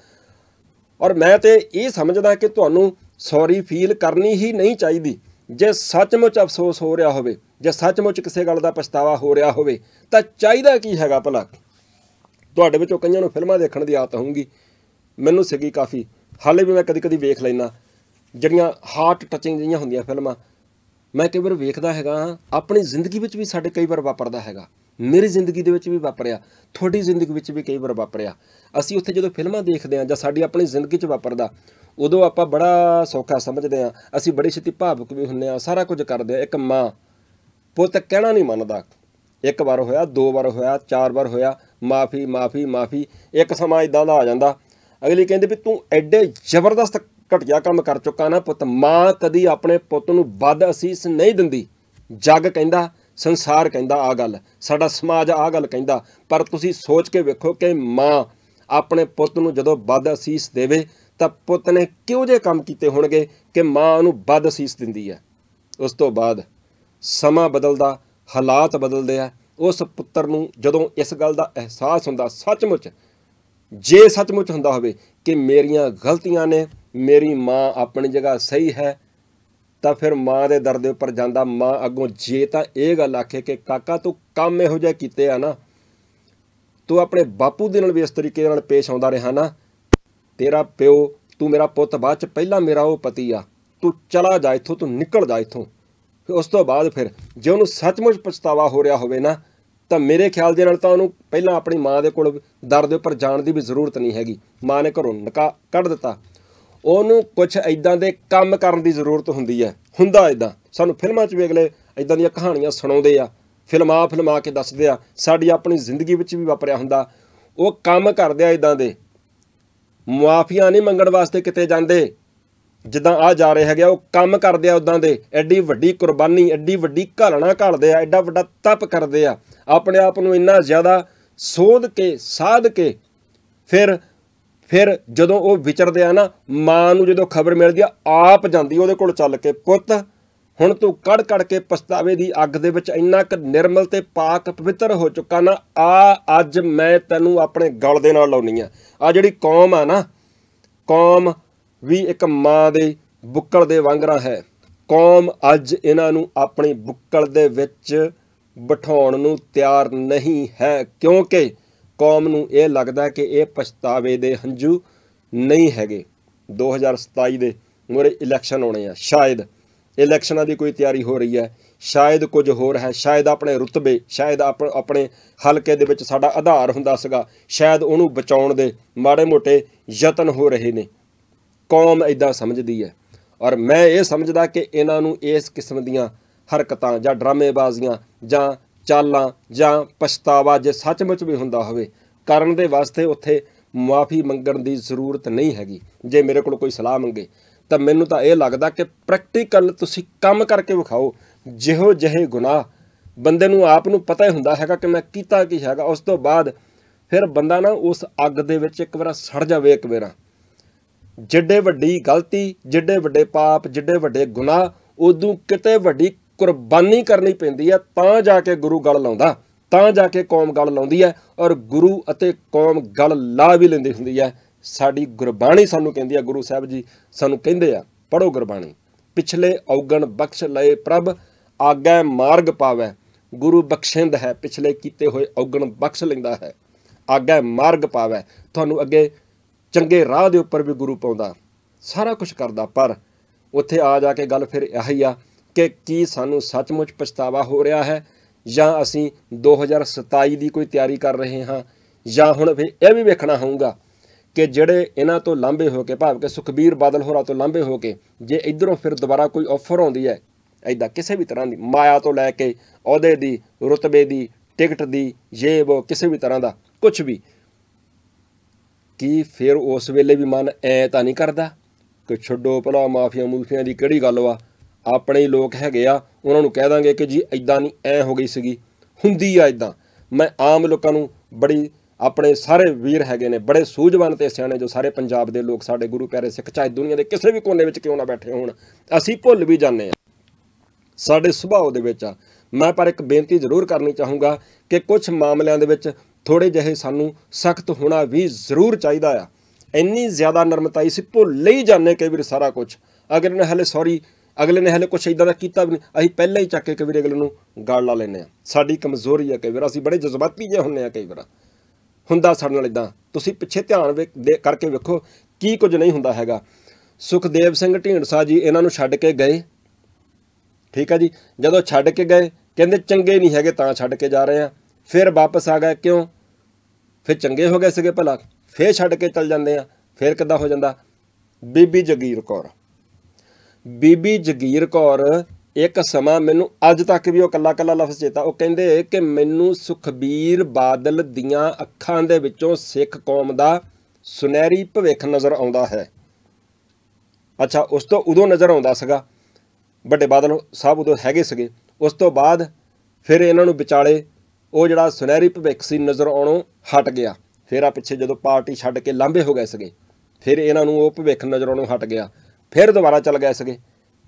ਔਰ ਮੈਂ ਤੇ ਇਹ ਸਮਝਦਾ ਕਿ ਤੁਹਾਨੂੰ ਸੌਰੀ ਫੀਲ ਕਰਨੀ ਹੀ ਨਹੀਂ ਚਾਹੀਦੀ ਜੇ ਸੱਚਮੁੱਚ ਅਫਸੋਸ ਹੋ ਰਿਹਾ ਹੋਵੇ ਜੇ ਸੱਚਮੁੱਚ ਕਿਸੇ ਗੱਲ ਦਾ ਪਛਤਾਵਾ ਹੋ ਰਿਹਾ ਹੋਵੇ ਤਾਂ ਚਾਹੀਦਾ ਕੀ ਹੈਗਾ ਭਲਾ ਤੁਹਾਡੇ ਵਿੱਚੋਂ ਕਈਆਂ ਨੂੰ ਫਿਲਮਾਂ ਦੇਖਣ ਦੀ ਆਦਤ ਹੋਊਗੀ ਮੈਨੂੰ ਸਿੱਗੀ ਕਾਫੀ ਹਾਲੇ ਵੀ ਮੈਂ ਕਦੇ-ਕਦੇ ਵੇਖ ਲੈਣਾ ਜਿਹੜੀਆਂ ਹਾਰਟ ਟੱਚਿੰਗ ਜਿਹੀਆਂ ਹੁੰਦੀਆਂ ਫਿਲਮਾਂ ਮੈਂ ਕਈ ਵਾਰ ਵੇਖਦਾ ਹੈਗਾ ਆਪਣੀ ਜ਼ਿੰਦਗੀ ਵਿੱਚ ਵੀ ਸਾਡੇ ਕਈ ਵਾਰ ਵਾਪਰਦਾ ਹੈਗਾ ਮੇਰੀ ਜ਼ਿੰਦਗੀ ਦੇ ਵਿੱਚ ਵੀ ਵਾਪਰਿਆ ਤੁਹਾਡੀ ਜ਼ਿੰਦਗੀ ਵਿੱਚ ਵੀ ਕਈ ਵਾਰ ਵਾਪਰਿਆ ਅਸੀਂ ਉੱਥੇ ਜਦੋਂ ਫਿਲਮਾਂ ਦੇਖਦੇ ਹਾਂ ਜਾਂ ਸਾਡੀ ਆਪਣੀ ਜ਼ਿੰਦਗੀ 'ਚ ਵਾਪਰਦਾ ਉਦੋਂ ਆਪਾਂ ਬੜਾ ਸੌਖਾ ਸਮਝਦੇ ਹਾਂ ਅਸੀਂ ਬੜੇ ਛੇਤੀ ਭਾਵੁਕ ਵੀ ਹੁੰਨੇ ਆ ਸਾਰਾ ਕੁਝ ਕਰਦੇ ਆ ਇੱਕ ਮਾਂ ਪੁੱਤ ਕਹਿਣਾ ਨਹੀਂ ਮੰਨਦਾ ਇੱਕ ਵਾਰ ਹੋਇਆ ਦੋ ਵਾਰ ਹੋਇਆ ਚਾਰ ਵਾਰ ਹੋਇਆ ਮਾਫੀ ਮਾਫੀ ਮਾਫੀ ਇੱਕ ਸਮਾਂ ਇਦਾਂ ਦਾ ਆ ਜਾਂਦਾ ਅਗਲੇ ਕਹਿੰਦੇ ਵੀ ਤੂੰ ਐਡੇ ਜ਼ਬਰਦਸਤ ਘਟਿਆ ਕੰਮ ਕਰ ਚੁੱਕਾ ਨਾ ਪੁੱਤ ਮਾਂ ਕਦੀ ਆਪਣੇ ਪੁੱਤ ਨੂੰ ਵੱਧ ਅਸੀਸ ਨਹੀਂ ਦਿੰਦੀ ਜੱਗ ਕਹਿੰਦਾ ਸੰਸਾਰ ਕਹਿੰਦਾ ਆ ਗੱਲ ਸਾਡਾ ਸਮਾਜ ਆ ਗੱਲ ਕਹਿੰਦਾ ਪਰ ਤੁਸੀਂ ਸੋਚ ਕੇ ਵੇਖੋ ਕਿ ਮਾਂ ਆਪਣੇ ਪੁੱਤ ਨੂੰ ਜਦੋਂ ਵੱਧ ਅਸੀਸ ਦੇਵੇ ਤਾਂ ਪੁੱਤ ਨੇ ਕਿਉਂ ਜੇ ਕੰਮ ਕੀਤੇ ਹੋਣਗੇ ਕਿ ਮਾਂ ਉਹਨੂੰ ਵੱਧ ਅਸੀਸ ਦਿੰਦੀ ਹੈ ਉਸ ਤੋਂ ਬਾਅਦ ਸਮਾਂ ਬਦਲਦਾ ਹਾਲਾਤ ਬਦਲਦੇ ਆ ਉਸ ਪੁੱਤਰ ਨੂੰ ਜਦੋਂ ਇਸ ਗੱਲ ਦਾ ਅਹਿਸਾਸ ਹੁੰਦਾ ਸੱਚਮੁੱਚ ਜੇ ਸੱਚਮੁੱਚ ਹੁੰਦਾ ਹੋਵੇ ਕਿ ਮੇਰੀਆਂ ਗਲਤੀਆਂ ਨੇ ਮੇਰੀ ਮਾਂ ਆਪਣੀ ਜਗ੍ਹਾ ਸਹੀ ਹੈ ਤਾਂ ਫਿਰ ਮਾਂ ਦੇ ਦਰ ਦੇ ਉੱਪਰ ਜਾਂਦਾ ਮਾਂ ਅੱਗੋਂ ਜੇ ਤਾਂ ਇਹ ਗੱਲ ਆਖੇ ਕਿ ਕਾਕਾ ਤੂੰ ਕੰਮ ਇਹੋ ਜਿਹਾ ਕੀਤੇ ਆ ਨਾ ਤੂੰ ਆਪਣੇ ਬਾਪੂ ਦੇ ਨਾਲ ਵੀ ਇਸ ਤਰੀਕੇ ਨਾਲ ਪੇਸ਼ ਆਉਂਦਾ ਰਿਹਾ ਨਾ ਤੇਰਾ ਪਿਓ ਤੂੰ ਮੇਰਾ ਪੁੱਤ ਬਾਅਦ ਚ ਪਹਿਲਾਂ ਮੇਰਾ ਉਹ ਪਤੀ ਆ ਤੂੰ ਚਲਾ ਜਾ ਇੱਥੋਂ ਤੂੰ ਨਿਕਲ ਜਾ ਇੱਥੋਂ ਉਸ ਤੋਂ ਬਾਅਦ ਫਿਰ ਜੇ ਉਹਨੂੰ ਸੱਚਮੁੱਚ ਪਛਤਾਵਾ ਹੋ ਰਿਹਾ ਹੋਵੇ ਨਾ ਤਾਂ ਮੇਰੇ ਖਿਆਲ ਦੇ ਨਾਲ ਤਾਂ ਉਹਨੂੰ ਪਹਿਲਾਂ ਆਪਣੀ ਮਾਂ ਦੇ ਕੋਲ ਦਰ ਦੇ ਉੱਪਰ ਜਾਣ ਦੀ ਵੀ ਜ਼ਰੂਰਤ ਨਹੀਂ ਹੈਗੀ ਮਾਂ ਨੇ ਘਰੋਂ ਨਿਕਾ ਕੱਢ ਦਿੱਤਾ ਉਹਨੂੰ ਕੁਝ ਐਦਾਂ ਦੇ ਕੰਮ ਕਰਨ ਦੀ ਜ਼ਰੂਰਤ ਹੁੰਦੀ ਹੈ ਹੁੰਦਾ ਐਦਾਂ ਸਾਨੂੰ ਫਿਲਮਾਂ 'ਚ ਵੀ ਅਗਲੇ ਐਦਾਂ ਦੀਆਂ ਕਹਾਣੀਆਂ ਸੁਣਾਉਂਦੇ ਆ ਫਿਲਮਾਂ ਫਿਲਮਾ ਕੇ ਦੱਸਦੇ ਆ ਸਾਡੀ ਆਪਣੀ ਜ਼ਿੰਦਗੀ ਵਿੱਚ ਵੀ ਵਾਪਰਿਆ ਹੁੰਦਾ ਉਹ ਕੰਮ ਕਰਦੇ ਆ ਐਦਾਂ ਦੇ ਮੁਆਫੀਆਂ ਨਹੀਂ ਮੰਗਣ ਵਾਸਤੇ ਕਿਤੇ ਜਾਂਦੇ ਜਿੱਦਾਂ ਆ ਜਾ ਰਹੇ ਹੈਗੇ ਉਹ ਕੰਮ ਕਰਦੇ ਆ ਉਦਾਂ ਦੇ ਐਡੀ ਵੱਡੀ ਕੁਰਬਾਨੀ ਐਡੀ ਵੱਡੀ ਘਾਲਣਾ ਘਾਲਦੇ ਆ ਐਡਾ ਵੱਡਾ ਤਪ ਕਰਦੇ ਆ ਆਪਣੇ ਆਪ ਨੂੰ ਇੰਨਾ ਜ਼ਿਆਦਾ ਸੋਧ ਕੇ ਸਾਧ ਕੇ ਫਿਰ ਫਿਰ ਜਦੋਂ ਉਹ ਵਿਚਰਦੇ ਆ ਨਾ ਮਾਂ ਨੂੰ ਜਦੋਂ ਖਬਰ ਮਿਲਦੀ ਆ ਆਪ ਜਾਂਦੀ ਉਹਦੇ ਕੋਲ ਚੱਲ ਕੇ ਪੁੱਤ ਹੁਣ ਤੂੰ ਕੜ ਕੜ ਕੇ ਪਛਤਾਵੇ ਦੀ ਅੱਗ ਦੇ ਵਿੱਚ ਇੰਨਾ ਕਿ ਨਿਰਮਲ ਤੇ ਪਾਕ ਪਵਿੱਤਰ ਹੋ ਚੁੱਕਾ ਨਾ ਆ ਅੱਜ ਮੈਂ ਤੈਨੂੰ ਆਪਣੇ ਗਲ ਦੇ ਨਾਲ ਲਾਉਣੀ ਆ ਆ ਜਿਹੜੀ ਕੌਮ ਆ ਨਾ ਕੌਮ ਵੀ ਇੱਕ ਮਾਂ ਦੇ ਬੁੱਕਲ ਦੇ ਵਾਂਗਰਾ ਹੈ ਕੌਮ ਅੱਜ ਇਹਨਾਂ ਨੂੰ ਆਪਣੀ ਬੁੱਕਲ ਦੇ ਵਿੱਚ ਬਿਠਾਉਣ ਨੂੰ ਤਿਆਰ ਨਹੀਂ ਹੈ ਕਿਉਂਕਿ ਕੌਮ ਨੂੰ ਇਹ ਲੱਗਦਾ ਕਿ ਇਹ ਪਛਤਾਵੇ ਦੇ ਹੰਝੂ ਨਹੀਂ ਹੈਗੇ 2027 ਦੇ ਮੋਰੇ ਇਲੈਕਸ਼ਨ ਹੋਣੇ ਆ ਸ਼ਾਇਦ ਇਲੈਕਸ਼ਨਾਂ ਦੀ ਕੋਈ ਤਿਆਰੀ ਹੋ ਰਹੀ ਹੈ ਸ਼ਾਇਦ ਕੁਝ ਹੋਰ ਹੈ ਸ਼ਾਇਦ ਆਪਣੇ ਰੁਤਬੇ ਸ਼ਾਇਦ ਆਪਣੇ ਹਲਕੇ ਦੇ ਵਿੱਚ ਸਾਡਾ ਆਧਾਰ ਹੁੰਦਾ ਸੀਗਾ ਸ਼ਾਇਦ ਉਹਨੂੰ ਬਚਾਉਣ ਦੇ ਮਾੜੇ ਮੋਟੇ ਯਤਨ ਹੋ ਰਹੇ ਨੇ ਕੌਮ ਐਦਾਂ ਸਮਝਦੀ ਹੈ ਔਰ ਮੈਂ ਇਹ ਸਮਝਦਾ ਕਿ ਇਹਨਾਂ ਨੂੰ ਇਸ ਕਿਸਮ ਦੀਆਂ ਹਰਕਤਾਂ ਜਾਂ ਡਰਾਮੇਬਾਜ਼ੀਆਂ ਜਾਂ ਚਾਲਾਂ ਜਾਂ ਪਛਤਾਵਾ ਜੇ ਸੱਚਮੁੱਚ ਵੀ ਹੁੰਦਾ ਹੋਵੇ ਕਰਨ ਦੇ ਵਾਸਤੇ ਉੱਥੇ ਮਾਫੀ ਮੰਗਣ ਦੀ ਜ਼ਰੂਰਤ ਨਹੀਂ ਹੈਗੀ ਜੇ ਮੇਰੇ ਕੋਲ ਕੋਈ ਸਲਾਹ ਮੰਗੇ ਤਾਂ ਮੈਨੂੰ ਤਾਂ ਇਹ ਲੱਗਦਾ ਕਿ ਪ੍ਰੈਕਟੀਕਲ ਤੁਸੀਂ ਕੰਮ ਕਰਕੇ ਵਿਖਾਓ ਜਿਹੋ ਜਿਹੇ ਗੁਨਾਹ ਬੰਦੇ ਨੂੰ ਆਪ ਨੂੰ ਪਤਾ ਹੀ ਹੁੰਦਾ ਹੈਗਾ ਕਿ ਮੈਂ ਕੀਤਾ ਕੀ ਹੈਗਾ ਉਸ ਤੋਂ ਬਾਅਦ ਫਿਰ ਬੰਦਾ ਨਾ ਉਸ ਅੱਗ ਦੇ ਵਿੱਚ ਇੱਕ ਵਾਰ ਸੜ ਜਾਵੇ ਇੱਕ ਵਾਰ ਜਿੱਡੇ ਵੱਡੀ ਗਲਤੀ ਜਿੱਡੇ ਵੱਡੇ ਪਾਪ ਜਿੱਡੇ ਵੱਡੇ ਗੁਨਾਹ ਉਦੋਂ ਕਿਤੇ ਵੱਡੀ ਕੁਰਬਾਨੀ ਕਰਨੀ ਪੈਂਦੀ ਆ ਤਾਂ ਜਾ ਕੇ ਗੁਰੂ ਗੱਲ ਲਾਉਂਦਾ ਤਾਂ ਜਾ ਕੇ ਕੌਮ ਗੱਲ ਲਾਉਂਦੀ ਹੈ ਔਰ ਗੁਰੂ ਅਤੇ ਕੌਮ ਗੱਲ ਲਾ ਵੀ ਲੈਂਦੀ ਹੁੰਦੀ ਹੈ ਸਾਡੀ ਗੁਰਬਾਣੀ ਸਾਨੂੰ ਕਹਿੰਦੀ ਆ ਗੁਰੂ ਸਾਹਿਬ ਜੀ ਸਾਨੂੰ ਕਹਿੰਦੇ ਆ ਪੜੋ ਗੁਰਬਾਣੀ ਪਿਛਲੇ ਔਗਣ ਬਖਸ਼ ਲਏ ਪ੍ਰਭ ਆਗੈ ਮਾਰਗ ਪਾਵੇ ਗੁਰੂ ਬਖਸ਼ਿੰਦ ਹੈ ਪਿਛਲੇ ਕੀਤੇ ਹੋਏ ਔਗਣ ਬਖਸ਼ ਲੈਂਦਾ ਹੈ ਆਗੈ ਮਾਰਗ ਪਾਵੇ ਤੁਹਾਨੂੰ ਅੱਗੇ ਚੰਗੇ ਰਾਹ ਦੇ ਉੱਪਰ ਵੀ ਗੁਰੂ ਪਾਉਂਦਾ ਸਾਰਾ ਕੁਝ ਕਰਦਾ ਪਰ ਉੱਥੇ ਆ ਜਾ ਕੇ ਗੱਲ ਫਿਰ ਇਹੀ ਆ ਕਿ ਕੀ ਸਾਨੂੰ ਸੱਚਮੁੱਚ ਪਛਤਾਵਾ ਹੋ ਰਿਹਾ ਹੈ ਜਾਂ ਅਸੀਂ 2027 ਦੀ ਕੋਈ ਤਿਆਰੀ ਕਰ ਰਹੇ ਹਾਂ ਜਾਂ ਹੁਣ ਇਹ ਵੀ ਵੇਖਣਾ ਹੋਊਗਾ ਕਿ ਜਿਹੜੇ ਇਹਨਾਂ ਤੋਂ ਲਾਂਬੇ ਹੋ ਕੇ ਭਾਵ ਕਿ ਸੁਖਬੀਰ ਬਾਦਲ ਹੋਰਾਂ ਤੋਂ ਲਾਂਬੇ ਹੋ ਕੇ ਜੇ ਇਧਰੋਂ ਫਿਰ ਦੁਬਾਰਾ ਕੋਈ ਆਫਰ ਆਉਂਦੀ ਹੈ ਐਦਾਂ ਕਿਸੇ ਵੀ ਤਰ੍ਹਾਂ ਦੀ ਮਾਇਆ ਤੋਂ ਲੈ ਕੇ ਅਹੁਦੇ ਦੀ ਰਤਬੇ ਦੀ ਟਿਕਟ ਦੀ ਇਹ ਉਹ ਕਿਸੇ ਵੀ ਤਰ੍ਹਾਂ ਦਾ ਕੁਝ ਵੀ ਕੀ ਫਿਰ ਉਸ ਵੇਲੇ ਵੀ ਮਨ ਐ ਤਾਂ ਨਹੀਂ ਕਰਦਾ ਕਿ ਛੱਡੋ ਭਲਾ ਮਾਫੀਆਂ ਮੂਫੀਆਂ ਦੀ ਕਿਹੜੀ ਗੱਲ ਵਾ ਆਪਣੇ ਲੋਕ ਹੈਗੇ ਆ ਉਹਨਾਂ ਨੂੰ ਕਹਿ ਦਾਂਗੇ ਕਿ ਜੀ ਐਦਾਂ ਨਹੀਂ ਐ ਹੋ ਗਈ ਸੀਗੀ ਹੁੰਦੀ ਆ ਐਦਾਂ ਮੈਂ ਆਮ ਲੋਕਾਂ ਨੂੰ ਬੜੀ ਆਪਣੇ ਸਾਰੇ ਵੀਰ ਹੈਗੇ ਨੇ ਬੜੇ ਸੂਝਵਾਨ ਤੇ ਸਿਆਣੇ ਜੋ ਸਾਰੇ ਪੰਜਾਬ ਦੇ ਲੋਕ ਸਾਡੇ ਗੁਰੂ ਪਿਆਰੇ ਸਿੱਖ ਚਾਹੇ ਦੁਨੀਆ ਦੇ ਕਿਸੇ ਵੀ ਕੋਨੇ ਵਿੱਚ ਕਿਉਂ ਨਾ ਬੈਠੇ ਹੋਣ ਅਸੀਂ ਭੁੱਲ ਵੀ ਜਾਂਦੇ ਆ ਸਾਡੇ ਸੁਭਾਅ ਦੇ ਵਿੱਚ ਆ ਮੈਂ ਪਰ ਇੱਕ ਬੇਨਤੀ ਜ਼ਰੂਰ ਕਰਨੀ ਚਾਹੂੰਗਾ ਕਿ ਕੁਝ ਮਾਮਲਿਆਂ ਦੇ ਵਿੱਚ ਥੋੜੇ ਜਿਹੇ ਸਾਨੂੰ ਸਖਤ ਹੋਣਾ ਵੀ ਜ਼ਰੂਰ ਚਾਹੀਦਾ ਆ ਇੰਨੀ ਜ਼ਿਆਦਾ ਨਰਮਤਾਈ ਸੀ ਭੁੱਲ ਲਈ ਜਾਂਦੇ ਕਈ ਵਾਰ ਸਾਰਾ ਕੁਝ ਅਗਰ ਨੇ ਹਲੇ ਸੌਰੀ ਅਗਲੇ ਨੇ ਹਲੇ ਕੁਝ ਇਦਾਂ ਦਾ ਕੀਤਾ ਵੀ ਨਹੀਂ ਅਸੀਂ ਪਹਿਲਾਂ ਹੀ ਚੱਕ ਕੇ ਕਵੀਰ ਅਗਲੇ ਨੂੰ ਗਾਲ ਲਾ ਲੈਨੇ ਆ ਸਾਡੀ ਕਮਜ਼ੋਰੀ ਆ ਕਈ ਵਾਰ ਅਸੀਂ ਬੜੇ ਜਜ਼ਬਾਤੀ ਜੇ ਹੁੰਨੇ ਆ ਕਈ ਵਾਰ ਹੁੰਦਾ ਸਾਡੇ ਨਾਲ ਇਦਾਂ ਤੁਸੀਂ ਪਿੱਛੇ ਧਿਆਨ ਕਰਕੇ ਵੇਖੋ ਕੀ ਕੁਝ ਨਹੀਂ ਹੁੰਦਾ ਹੈਗਾ ਸੁਖਦੇਵ ਸਿੰਘ ਢੀਂਡਸਾ ਜੀ ਇਹਨਾਂ ਨੂੰ ਛੱਡ ਕੇ ਗਏ ਠੀਕ ਆ ਜੀ ਜਦੋਂ ਛੱਡ ਕੇ ਗਏ ਕਹਿੰਦੇ ਚੰਗੇ ਨਹੀਂ ਹੈਗੇ ਤਾਂ ਛੱਡ ਕੇ ਜਾ ਰਹੇ ਆ ਫਿਰ ਵਾਪਸ ਆ ਗਏ ਕਿਉਂ ਫਿਰ ਚੰਗੇ ਹੋ ਗਏ ਸੀਗੇ ਭਲਾ ਫਿਰ ਛੱਡ ਕੇ ਚੱਲ ਜਾਂਦੇ ਆ ਫਿਰ ਕਿੱਦਾਂ ਹੋ ਜਾਂਦਾ ਬੀਬੀ ਜਗੀਰ ਕੌਰ ਬੀਬੀ ਜਗੀਰ ਕੌਰ ਇੱਕ ਸਮਾਂ ਮੈਨੂੰ ਅੱਜ ਤੱਕ ਵੀ ਉਹ ਕੱਲਾ ਕੱਲਾ ਲਫ਼ਜ਼ ਚੇਤਾ ਉਹ ਕਹਿੰਦੇ ਕਿ ਮੈਨੂੰ ਸੁਖਬੀਰ ਬਾਦਲ ਦੀਆਂ ਅੱਖਾਂ ਦੇ ਵਿੱਚੋਂ ਸਿੱਖ ਕੌਮ ਦਾ ਸੁਨਹਿਰੀ ਭਵਿੱਖ ਨਜ਼ਰ ਆਉਂਦਾ ਹੈ ਅੱਛਾ ਉਸ ਤੋਂ ਉਦੋਂ ਨਜ਼ਰ ਆਉਂਦਾ ਸੀਗਾ ਵੱਡੇ ਬਾਦਲ ਸਾਹਿਬ ਉਦੋਂ ਹੈਗੇ ਸੀਗੇ ਉਸ ਤੋਂ ਬਾਅਦ ਫਿਰ ਇਹਨਾਂ ਨੂੰ ਵਿਚਾਲੇ ਉਹ ਜਿਹੜਾ ਸੁਨਹਿਰੀ ਭਵਿੱਖ ਸੀ ਨਜ਼ਰ ਆਉਣੋਂ ਹਟ ਗਿਆ ਫਿਰ ਆ ਪਿੱਛੇ ਜਦੋਂ ਪਾਰਟੀ ਛੱਡ ਕੇ ਲਾਂਬੇ ਹੋ ਗਏ ਸੀਗੇ ਫਿਰ ਇਹਨਾਂ ਨੂੰ ਉਹ ਭਵਿੱਖ ਨਜ਼ਰ ਆਉਣੋਂ ਹਟ ਗਿਆ ਫਿਰ ਦੁਬਾਰਾ ਚੱਲ ਗਏ ਸੀਗੇ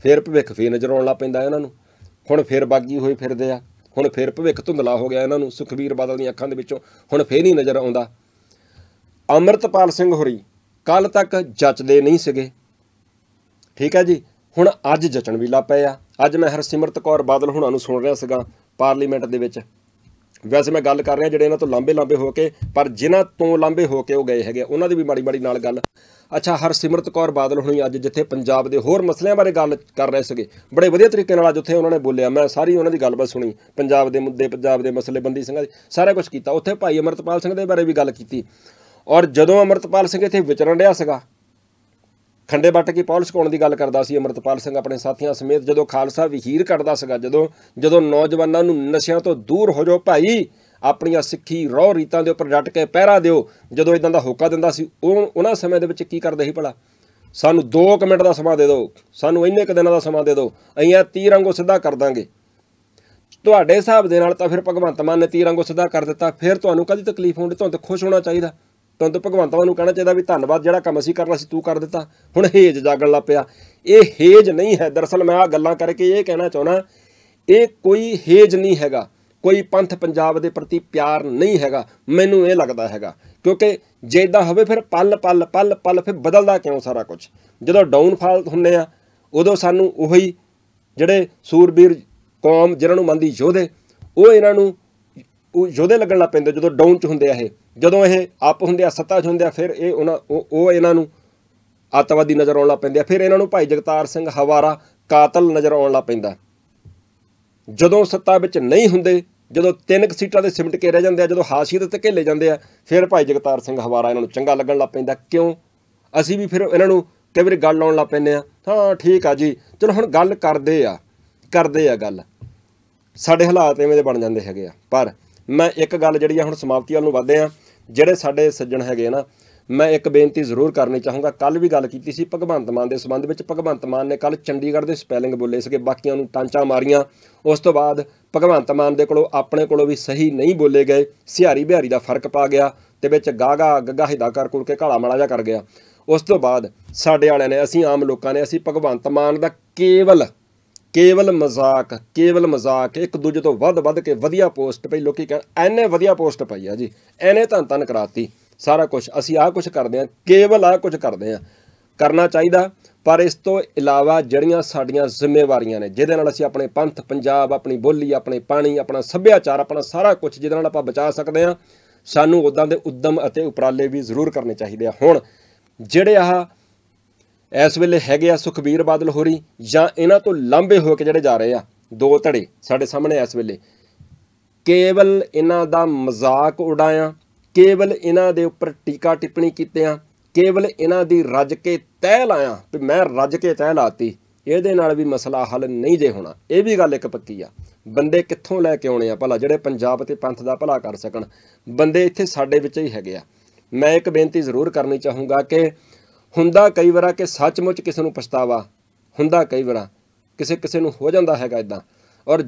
ਫਿਰ ਭਵਿੱਖ ਫੇਰ ਨਜ਼ਰ ਆਉਣ ਲੱਗ ਪੈਂਦਾ ਇਹਨਾਂ ਨੂੰ ਹੁਣ ਫਿਰ ਬਾਗੀ ਹੋਏ ਫਿਰਦੇ ਆ ਹੁਣ ਫਿਰ ਭਵਿੱਖ ਧੁੰਦਲਾ ਹੋ ਗਿਆ ਇਹਨਾਂ ਨੂੰ ਸੁਖਵੀਰ ਬਾਦਲ ਦੀਆਂ ਅੱਖਾਂ ਦੇ ਵਿੱਚੋਂ ਹੁਣ ਫੇਰ ਨਹੀਂ ਨਜ਼ਰ ਆਉਂਦਾ ਅਮਰਤਪਾਲ ਸਿੰਘ ਹੋਰੀ ਕੱਲ ਤੱਕ ਜੱਚਦੇ ਨਹੀਂ ਸੀਗੇ ਠੀਕ ਹੈ ਜੀ ਹੁਣ ਅੱਜ ਜਚਣ ਵੀ ਲੱਪੇ ਆ ਅੱਜ ਮੈਂ ਹਰਸਿਮਰਤ ਕੌਰ ਬਾਦਲ ਹੁਣਾਂ ਨੂੰ ਸੁਣ ਰਿਹਾ ਸੀਗਾ ਪਾਰਲੀਮੈਂਟ ਦੇ ਵਿੱਚ ਵੈਸੇ ਮੈਂ ਗੱਲ ਕਰ ਰਿਹਾ ਜਿਹੜੇ ਇਹਨਾਂ ਤੋਂ ਲਾਂਬੇ ਲਾਂਬੇ ਹੋ ਕੇ ਪਰ ਜਿਨ੍ਹਾਂ ਤੋਂ ਲਾਂਬੇ ਹੋ ਕੇ ਉਹ ਗਏ ਹੈਗੇ ਉਹਨਾਂ ਦੀ ਵੀ ਮਾੜੀ ਮਾੜੀ ਨਾਲ ਗੱਲ ਅੱਛਾ ਹਰਸਿਮਰਤ ਕੌਰ ਬਾਦਲ ਹੁਣੀ ਅੱਜ ਜਿੱਥੇ ਪੰਜਾਬ ਦੇ ਹੋਰ ਮਸਲਿਆਂ ਬਾਰੇ ਗੱਲ ਕਰ ਰਹੇ ਸੀਗੇ ਬੜੇ ਵਧੀਆ ਤਰੀਕੇ ਨਾਲ ਅੱਜ ਉੱਥੇ ਉਹਨਾਂ ਨੇ ਬੋਲਿਆ ਮੈਂ ਸਾਰੀ ਉਹਨਾਂ ਦੀ ਗੱਲਬਾਤ ਸੁਣੀ ਪੰਜਾਬ ਦੇ ਮੁੱਦੇ ਪੰਜਾਬ ਦੇ ਮਸਲੇ ਬੰਦੀ ਸਿੰਘਾਂ ਦੇ ਸਾਰਾ ਕੁਝ ਕੀਤਾ ਉੱਥੇ ਭਾਈ ਅਮਰਤਪਾਲ ਸਿੰਘ ਦੇ ਬਾਰੇ ਵੀ ਗੱਲ ਕੀਤੀ ਔਰ ਜਦੋਂ ਅਮਰਤਪਾਲ ਸਿੰਘ ਇੱਥੇ ਵਿਚਰਨ ਰਿਹਾ ਸੀਗਾ ਖੰਡੇ ਵੱਟ ਕੀ ਪੌਲਿਸ ਕੋਣ ਦੀ ਗੱਲ ਕਰਦਾ ਸੀ ਅਮਰਤਪਾਲ ਸਿੰਘ ਆਪਣੇ ਸਾਥੀਆਂ ਸਮੇਤ ਜਦੋਂ ਖਾਲਸਾ ਵਹੀਰ ਕੱਢਦਾ ਸੀਗਾ ਜਦੋਂ ਜਦੋਂ ਨੌਜਵਾਨਾਂ ਨੂੰ ਨਸ਼ਿਆਂ ਤੋਂ ਦੂਰ ਹੋ ਜਾਓ ਭਾਈ ਆਪਣੀਆਂ ਸਿੱਖੀ ਰੋਹ ਰੀਤਾਂ ਦੇ ਉੱਪਰ ਡਟ ਕੇ ਪਹਿਰਾ ਦਿਓ ਜਦੋਂ ਇਦਾਂ ਦਾ ਹੋਕਾ ਦਿੰਦਾ ਸੀ ਉਹ ਉਹਨਾਂ ਸਮੇਂ ਦੇ ਵਿੱਚ ਕੀ ਕਰਦੇ ਸੀ ਭਲਾ ਸਾਨੂੰ 2 ਮਿੰਟ ਦਾ ਸਮਾਂ ਦੇ ਦਿਓ ਸਾਨੂੰ ਇੰਨੇ ਕੁ ਦਿਨਾਂ ਦਾ ਸਮਾਂ ਦੇ ਦਿਓ ਅਈਆਂ ਤੀਰ ਵਾਂਗੂ ਸਿੱਧਾ ਕਰ ਦਾਂਗੇ ਤੁਹਾਡੇ ਹਿਸਾਬ ਦੇ ਨਾਲ ਤਾਂ ਫਿਰ ਭਗਵੰਤ ਮਾਨ ਨੇ ਤੀਰ ਵਾਂਗੂ ਸਿੱਧਾ ਕਰ ਦਿੱਤਾ ਫਿਰ ਤੁਹਾਨੂੰ ਕਦੀ ਤਕਲੀਫ ਹੋਣੀ ਤੁਹਾਨੂੰ ਤਾਂ ਖੁਸ਼ ਹੋਣਾ ਚਾਹੀਦਾ ਤੁਹਾਨੂੰ ਤਾਂ ਭਗਵੰਤ ਨੂੰ ਕਹਿਣਾ ਚਾਹੀਦਾ ਵੀ ਧੰਨਵਾਦ ਜਿਹੜਾ ਕੰਮ ਅਸੀਂ ਕਰਨਾ ਸੀ ਤੂੰ ਕਰ ਦਿੱਤਾ ਹੁਣ ਹੇਜ ਜਾਗਣ ਲੱਗ ਪਿਆ ਇਹ ਹੇਜ ਨਹੀਂ ਹੈ ਦਰਸਲ ਮੈਂ ਆ ਗੱਲਾਂ ਕਰਕੇ ਇਹ ਕਹਿਣਾ ਚਾਹਣਾ ਇਹ ਕੋਈ ਹੇਜ ਨਹੀਂ ਹੈਗਾ ਕੋਈ ਪੰਥ ਪੰਜਾਬ ਦੇ ਪ੍ਰਤੀ ਪਿਆਰ ਨਹੀਂ ਹੈਗਾ ਮੈਨੂੰ ਇਹ ਲੱਗਦਾ ਹੈਗਾ ਕਿਉਂਕਿ ਜੇ ਇਦਾਂ ਹੋਵੇ ਫਿਰ ਪਲ ਪਲ ਪਲ ਪਲ ਫਿਰ ਬਦਲਦਾ ਕਿਉਂ ਸਾਰਾ ਕੁਝ ਜਦੋਂ ਡਾਊਨਫਾਲ ਹੁੰਨੇ ਆ ਉਦੋਂ ਸਾਨੂੰ ਉਹੀ ਜਿਹੜੇ ਸੂਰਬੀਰ ਕੌਮ ਜਿਹਨਾਂ ਨੂੰ ਮੰਦੀ ਯੋਧੇ ਉਹ ਇਹਨਾਂ ਨੂੰ ਉਹ ਯੋਧੇ ਲੱਗਣ ਲੱਗ ਪੈਂਦੇ ਜਦੋਂ ਡਾਊਨ 'ਚ ਹੁੰਦੇ ਆ ਇਹ ਜਦੋਂ ਇਹ ਆਪ ਹੁੰਦੇ ਆ ਸੱਤਾ 'ਚ ਹੁੰਦੇ ਆ ਫਿਰ ਇਹ ਉਹਨਾਂ ਉਹ ਇਹਨਾਂ ਨੂੰ ਆਤਵਾਦੀ ਨਜ਼ਰ ਆਉਣ ਲੱਗ ਪੈਂਦੇ ਆ ਫਿਰ ਇਹਨਾਂ ਨੂੰ ਭਾਈ ਜਗਤਾਰ ਸਿੰਘ ਹਵਾਰਾ ਕਾਤਲ ਨਜ਼ਰ ਆਉਣ ਲੱਗ ਪੈਂਦਾ ਜਦੋਂ ਸੱਤਾ ਵਿੱਚ ਨਹੀਂ ਹੁੰਦੇ ਜਦੋਂ ਤਿੰਨ ਕ ਸੀਟਾਂ ਦੇ ਸਿਮਟ ਕੇ ਰਹਿ ਜਾਂਦੇ ਆ ਜਦੋਂ ਹਾਸੀਅਤ ਤੇ ਘੇਲੇ ਜਾਂਦੇ ਆ ਫਿਰ ਭਾਈ ਜਗਤਾਰ ਸਿੰਘ ਹਵਾਰਾ ਇਹਨਾਂ ਨੂੰ ਚੰਗਾ ਲੱਗਣ ਲੱਗ ਪੈਂਦਾ ਕਿਉਂ ਅਸੀਂ ਵੀ ਫਿਰ ਇਹਨਾਂ ਨੂੰ ਕਈ ਵਾਰ ਗੱਲ ਲਾਉਣ ਲੱਗ ਪੈਂਦੇ ਆ ਹਾਂ ਠੀਕ ਆ ਜੀ ਚਲੋ ਹੁਣ ਗੱਲ ਕਰਦੇ ਆ ਕਰਦੇ ਆ ਗੱਲ ਸਾਡੇ ਹਾਲਾਤ ਐਵੇਂ ਦੇ ਬਣ ਜਾਂਦੇ ਹੈਗੇ ਆ ਪਰ ਮੈਂ ਇੱਕ ਗੱਲ ਜਿਹੜੀ ਆ ਹੁਣ ਸਮਾਪਤੀ ਵੱਲ ਨੂੰ ਵਧਦੇ ਆ ਜਿਹੜੇ ਸਾਡੇ ਸੱਜਣ ਹੈਗੇ ਨਾ ਮੈਂ ਇੱਕ ਬੇਨਤੀ ਜ਼ਰੂਰ ਕਰਨੀ ਚਾਹੂੰਗਾ ਕੱਲ ਵੀ ਗੱਲ ਕੀਤੀ ਸੀ ਭਗਵੰਤ ਮਾਨ ਦੇ ਸੰਬੰਧ ਵਿੱਚ ਭਗਵੰਤ ਮਾਨ ਨੇ ਕੱਲ ਚੰਡੀਗੜ੍ਹ ਦੇ ਸਪੈਲਿੰਗ ਬੋਲੇ ਸੀਗੇ ਬਾਕੀਆਂ ਨੂੰ ਟਾਂਚਾ ਮਾਰੀਆਂ ਉਸ ਤੋਂ ਬਾਅਦ ਭਗਵੰਤ ਮਾਨ ਦੇ ਕੋਲੋਂ ਆਪਣੇ ਕੋਲੋਂ ਵੀ ਸਹੀ ਨਹੀਂ ਬੋਲੇ ਗਏ ਸਿਹਾਰੀ ਬਿਹਾਰੀ ਦਾ ਫਰਕ ਪਾ ਗਿਆ ਤੇ ਵਿੱਚ ਗਾਗਾ ਗੱਗਾ ਹਿਦਾ ਕਰ ਕੁੜ ਕੇ ਕਾਲਾ ਮਲਾ ਜਾ ਕਰ ਗਿਆ ਉਸ ਤੋਂ ਬਾਅਦ ਸਾਡੇ ਵਾਲਿਆਂ ਨੇ ਅਸੀਂ ਆਮ ਲੋਕਾਂ ਨੇ ਅਸੀਂ ਭਗਵੰਤ ਮਾਨ ਦਾ ਕੇਵਲ ਕੇਵਲ ਮਜ਼ਾਕ ਕੇਵਲ ਮਜ਼ਾਕ ਇੱਕ ਦੂਜੇ ਤੋਂ ਵੱਧ ਵੱਧ ਕੇ ਵਧੀਆ ਪੋਸਟ ਪਈ ਲੋਕੀ ਕਹਿੰਦੇ ਐਨੇ ਵਧੀਆ ਪੋਸਟ ਪਈ ਆ ਜੀ ਐਨੇ ਤਾਂ ਤਨ ਕਰਾਤੀ ਸਾਰਾ ਕੁਝ ਅਸੀਂ ਆ ਕੁਝ ਕਰਦੇ ਆ ਕੇਵਲ ਆ ਕੁਝ ਕਰਦੇ ਆ ਕਰਨਾ ਚਾਹੀਦਾ ਪਰ ਇਸ ਤੋਂ ਇਲਾਵਾ ਜਿਹੜੀਆਂ ਸਾਡੀਆਂ ਜ਼ਿੰਮੇਵਾਰੀਆਂ ਨੇ ਜਿਹਦੇ ਨਾਲ ਅਸੀਂ ਆਪਣੇ ਪੰਥ ਪੰਜਾਬ ਆਪਣੀ ਬੋਲੀ ਆਪਣੇ ਪਾਣੀ ਆਪਣਾ ਸੱਭਿਆਚਾਰ ਆਪਣਾ ਸਾਰਾ ਕੁਝ ਜਿਹਦੇ ਨਾਲ ਆਪਾਂ ਬਚਾ ਸਕਦੇ ਆ ਸਾਨੂੰ ਉਦਾਂ ਦੇ ਉਦਮ ਅਤੇ ਉਪਰਾਲੇ ਵੀ ਜ਼ਰੂਰ ਕਰਨੇ ਚਾਹੀਦੇ ਆ ਹੁਣ ਜਿਹੜੇ ਆਹ ਇਸ ਵੇਲੇ ਹੈਗੇ ਆ ਸੁਖਬੀਰ ਬਾਦਲ ਹੋਰੀ ਜਾਂ ਇਹਨਾਂ ਤੋਂ ਲਾਂਬੇ ਹੋ ਕੇ ਜਿਹੜੇ ਜਾ ਰਹੇ ਆ ਦੋ ਧੜੇ ਸਾਡੇ ਸਾਹਮਣੇ ਇਸ ਵੇਲੇ ਕੇਵਲ ਇਹਨਾਂ ਦਾ ਮਜ਼ਾਕ ਉਡਾਇਆ ਕੇਵਲ ਇਹਨਾਂ ਦੇ ਉੱਪਰ ਟੀਕਾ ਟਿੱਪਣੀ ਕੀਤਿਆਂ ਕੇਵਲ ਇਹਨਾਂ ਦੀ ਰੱਜ ਕੇ ਤਹਿ ਲਾਇਆ ਵੀ ਮੈਂ ਰੱਜ ਕੇ ਤਹਿ ਲਾਤੀ ਇਹਦੇ ਨਾਲ ਵੀ ਮਸਲਾ ਹੱਲ ਨਹੀਂ ਜੇ ਹੋਣਾ ਇਹ ਵੀ ਗੱਲ ਇੱਕ ਪੱਕੀ ਆ ਬੰਦੇ ਕਿੱਥੋਂ ਲੈ ਕੇ ਆਉਣੇ ਆ ਭਲਾ ਜਿਹੜੇ ਪੰਜਾਬ ਤੇ ਪੰਥ ਦਾ ਭਲਾ ਕਰ ਸਕਣ ਬੰਦੇ ਇੱਥੇ ਸਾਡੇ ਵਿੱਚ ਹੀ ਹੈਗੇ ਆ ਮੈਂ ਇੱਕ ਬੇਨਤੀ ਜ਼ਰੂਰ ਕਰਨੀ ਚਾਹੂੰਗਾ ਕਿ ਹੁੰਦਾ ਕਈ ਵਾਰਾ ਕਿ ਸੱਚਮੁੱਚ ਕਿਸੇ ਨੂੰ ਪਛਤਾਵਾ ਹੁੰਦਾ ਕਈ ਵਾਰਾ ਕਿਸੇ ਕਿਸੇ ਨੂੰ ਹੋ ਜਾਂਦਾ ਹੈਗਾ ਇਦਾਂ ਔਰ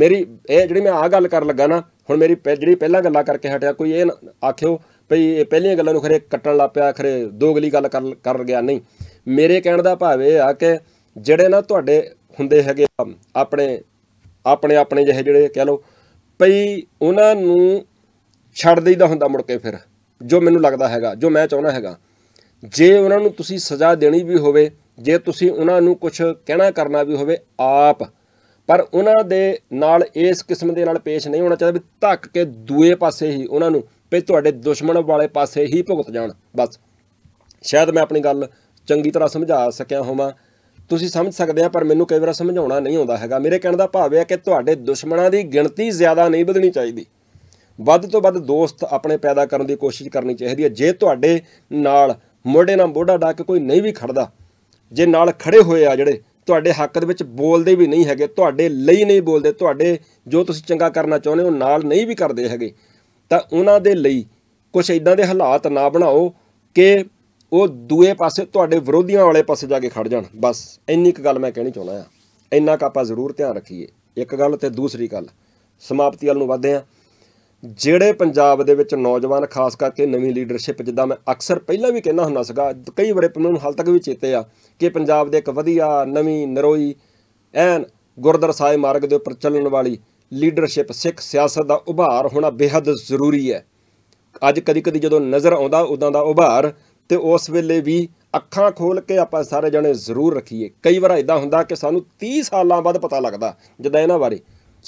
ਮੇਰੀ ਇਹ ਜਿਹੜੀ ਮੈਂ ਆ ਗੱਲ ਕਰਨ ਲੱਗਾ ਨਾ ਹੁਣ ਮੇਰੀ ਜਿਹੜੀ ਪਹਿਲਾਂ ਗੱਲਾਂ ਕਰਕੇ ਹਟਿਆ ਕੋਈ ਇਹ ਆਖਿਓ ਭਈ ਇਹ ਪਹਿਲੀਆਂ ਗੱਲਾਂ ਨੂੰ ਖਰੇ ਕੱਟਣ ਲੱਗ ਪਿਆ ਖਰੇ ਦੋਗਲੀ ਗੱਲ ਕਰ ਗਿਆ ਨਹੀਂ ਮੇਰੇ ਕਹਿਣ ਦਾ ਭਾਵ ਇਹ ਆ ਕਿ ਜਿਹੜੇ ਨਾ ਤੁਹਾਡੇ ਹੁੰਦੇ ਹੈਗੇ ਆਪਣੇ ਆਪਣੇ ਆਪਣੇ ਜਿਹੇ ਜਿਹੜੇ ਕਹਿ ਲਓ ਭਈ ਉਹਨਾਂ ਨੂੰ ਛੱਡ ਦੇਈਦਾ ਹੁੰਦਾ ਮੁੜ ਕੇ ਫਿਰ ਜੋ ਮੈਨੂੰ ਲੱਗਦਾ ਹੈਗਾ ਜੋ ਮੈਂ ਚਾਹੁੰਦਾ ਹੈਗਾ ਜੇ ਉਹਨਾਂ ਨੂੰ ਤੁਸੀਂ ਸਜ਼ਾ ਦੇਣੀ ਵੀ ਹੋਵੇ ਜੇ ਤੁਸੀਂ ਉਹਨਾਂ ਨੂੰ ਕੁਝ ਕਹਿਣਾ ਕਰਨਾ ਵੀ ਹੋਵੇ ਆਪ ਪਰ ਉਹਨਾਂ ਦੇ ਨਾਲ ਇਸ ਕਿਸਮ ਦੇ ਨਾਲ ਪੇਸ਼ ਨਹੀਂ ਹੋਣਾ ਚਾਹੀਦਾ ਵੀ ਧੱਕ ਕੇ ਦੂਏ ਪਾਸੇ ਹੀ ਉਹਨਾਂ ਨੂੰ ਵੀ ਤੁਹਾਡੇ ਦੁਸ਼ਮਣ ਵਾਲੇ ਪਾਸੇ ਹੀ ਭੁਗਤ ਜਾਣ ਬਸ ਸ਼ਾਇਦ ਮੈਂ ਆਪਣੀ ਗੱਲ ਚੰਗੀ ਤਰ੍ਹਾਂ ਸਮਝਾ ਸਕਿਆ ਹੋਵਾਂ ਤੁਸੀਂ ਸਮਝ ਸਕਦੇ ਆ ਪਰ ਮੈਨੂੰ ਕਈ ਵਾਰ ਸਮਝਾਉਣਾ ਨਹੀਂ ਆਉਂਦਾ ਹੈਗਾ ਮੇਰੇ ਕਹਿਣ ਦਾ ਭਾਵ ਇਹ ਹੈ ਕਿ ਤੁਹਾਡੇ ਦੁਸ਼ਮਣਾਂ ਦੀ ਗਿਣਤੀ ਜ਼ਿਆਦਾ ਨਹੀਂ ਵਧਣੀ ਚਾਹੀਦੀ ਵੱਧ ਤੋਂ ਵੱਧ ਦੋਸਤ ਆਪਣੇ ਪੈਦਾ ਕਰਨ ਦੀ ਕੋਸ਼ਿਸ਼ ਕਰਨੀ ਚਾਹੀਦੀ ਹੈ ਜੇ ਤੁਹਾਡੇ ਨਾਲ ਮੋੜੇ ਨਾਲ ਬੋੜਾ ਡਾ ਕੇ ਕੋਈ ਨਹੀਂ ਵੀ ਖੜਦਾ ਜੇ ਨਾਲ ਖੜੇ ਹੋਏ ਆ ਜਿਹੜੇ ਤੁਹਾਡੇ ਹੱਕ ਦੇ ਵਿੱਚ ਬੋਲਦੇ ਵੀ ਨਹੀਂ ਹੈਗੇ ਤੁਹਾਡੇ ਲਈ ਨਹੀਂ ਬੋਲਦੇ ਤੁਹਾਡੇ ਜੋ ਤੁਸੀਂ ਚੰਗਾ ਕਰਨਾ ਚਾਹੁੰਦੇ ਹੋ ਨਾਲ ਨਹੀਂ ਵੀ ਕਰਦੇ ਹੈਗੇ ਤਾਂ ਉਹਨਾਂ ਦੇ ਲਈ ਕੁਝ ਇਦਾਂ ਦੇ ਹਾਲਾਤ ਨਾ ਬਣਾਓ ਕਿ ਉਹ ਦੂਏ ਪਾਸੇ ਤੁਹਾਡੇ ਵਿਰੋਧੀਆਂ ਵਾਲੇ ਪਾਸੇ ਜਾ ਕੇ ਖੜ ਜਾਣ ਬਸ ਇੰਨੀ ਇੱਕ ਗੱਲ ਮੈਂ ਕਹਿਣੀ ਚਾਹੁੰਦਾ ਆ ਇੰਨਾ ਕਾ ਆਪਾਂ ਜ਼ਰੂਰ ਧਿਆਨ ਰੱਖੀਏ ਇੱਕ ਗੱਲ ਤੇ ਦੂਸਰੀ ਗੱਲ ਸਮਾਪਤੀ ਵੱਲ ਨੂੰ ਵਧਦੇ ਆ ਜਿਹੜੇ ਪੰਜਾਬ ਦੇ ਵਿੱਚ ਨੌਜਵਾਨ ਖਾਸ ਕਰਕੇ ਨਵੀਂ ਲੀਡਰਸ਼ਿਪ ਜਿੱਦਾਂ ਮੈਂ ਅਕਸਰ ਪਹਿਲਾਂ ਵੀ ਕਹਿੰਦਾ ਹੁੰਦਾ ਸੀਗਾ ਕਈ ਵਾਰੇ ਮੈਨੂੰ ਹਾਲ ਤੱਕ ਵੀ ਚੇਤੇ ਆ ਕਿ ਪੰਜਾਬ ਦੇ ਇੱਕ ਵਧੀਆ ਨਵੀਂ ਨਰੋਈ ਐਨ ਗੁਰਦਰਸਾਏ ਮਾਰਗ ਦੇ ਉੱਪਰ ਚੱਲਣ ਵਾਲੀ ਲੀਡਰਸ਼ਿਪ ਸਿੱਖ ਸਿਆਸਤ ਦਾ ਉਭਾਰ ਹੋਣਾ ਬੇहद ਜ਼ਰੂਰੀ ਹੈ ਅੱਜ ਕਦੀ-ਕਦੀ ਜਦੋਂ ਨਜ਼ਰ ਆਉਂਦਾ ਉਦਾਂ ਦਾ ਉਭਾਰ ਤੇ ਉਸ ਵੇਲੇ ਵੀ ਅੱਖਾਂ ਖੋਲ ਕੇ ਆਪਾਂ ਸਾਰੇ ਜਣੇ ਜ਼ਰੂਰ ਰੱਖੀਏ ਕਈ ਵਾਰ ਇਦਾਂ ਹੁੰਦਾ ਕਿ ਸਾਨੂੰ 30 ਸਾਲਾਂ ਬਾਅਦ ਪਤਾ ਲੱਗਦਾ ਜਦੋਂ ਇਹਨਾਂ ਬਾਰੇ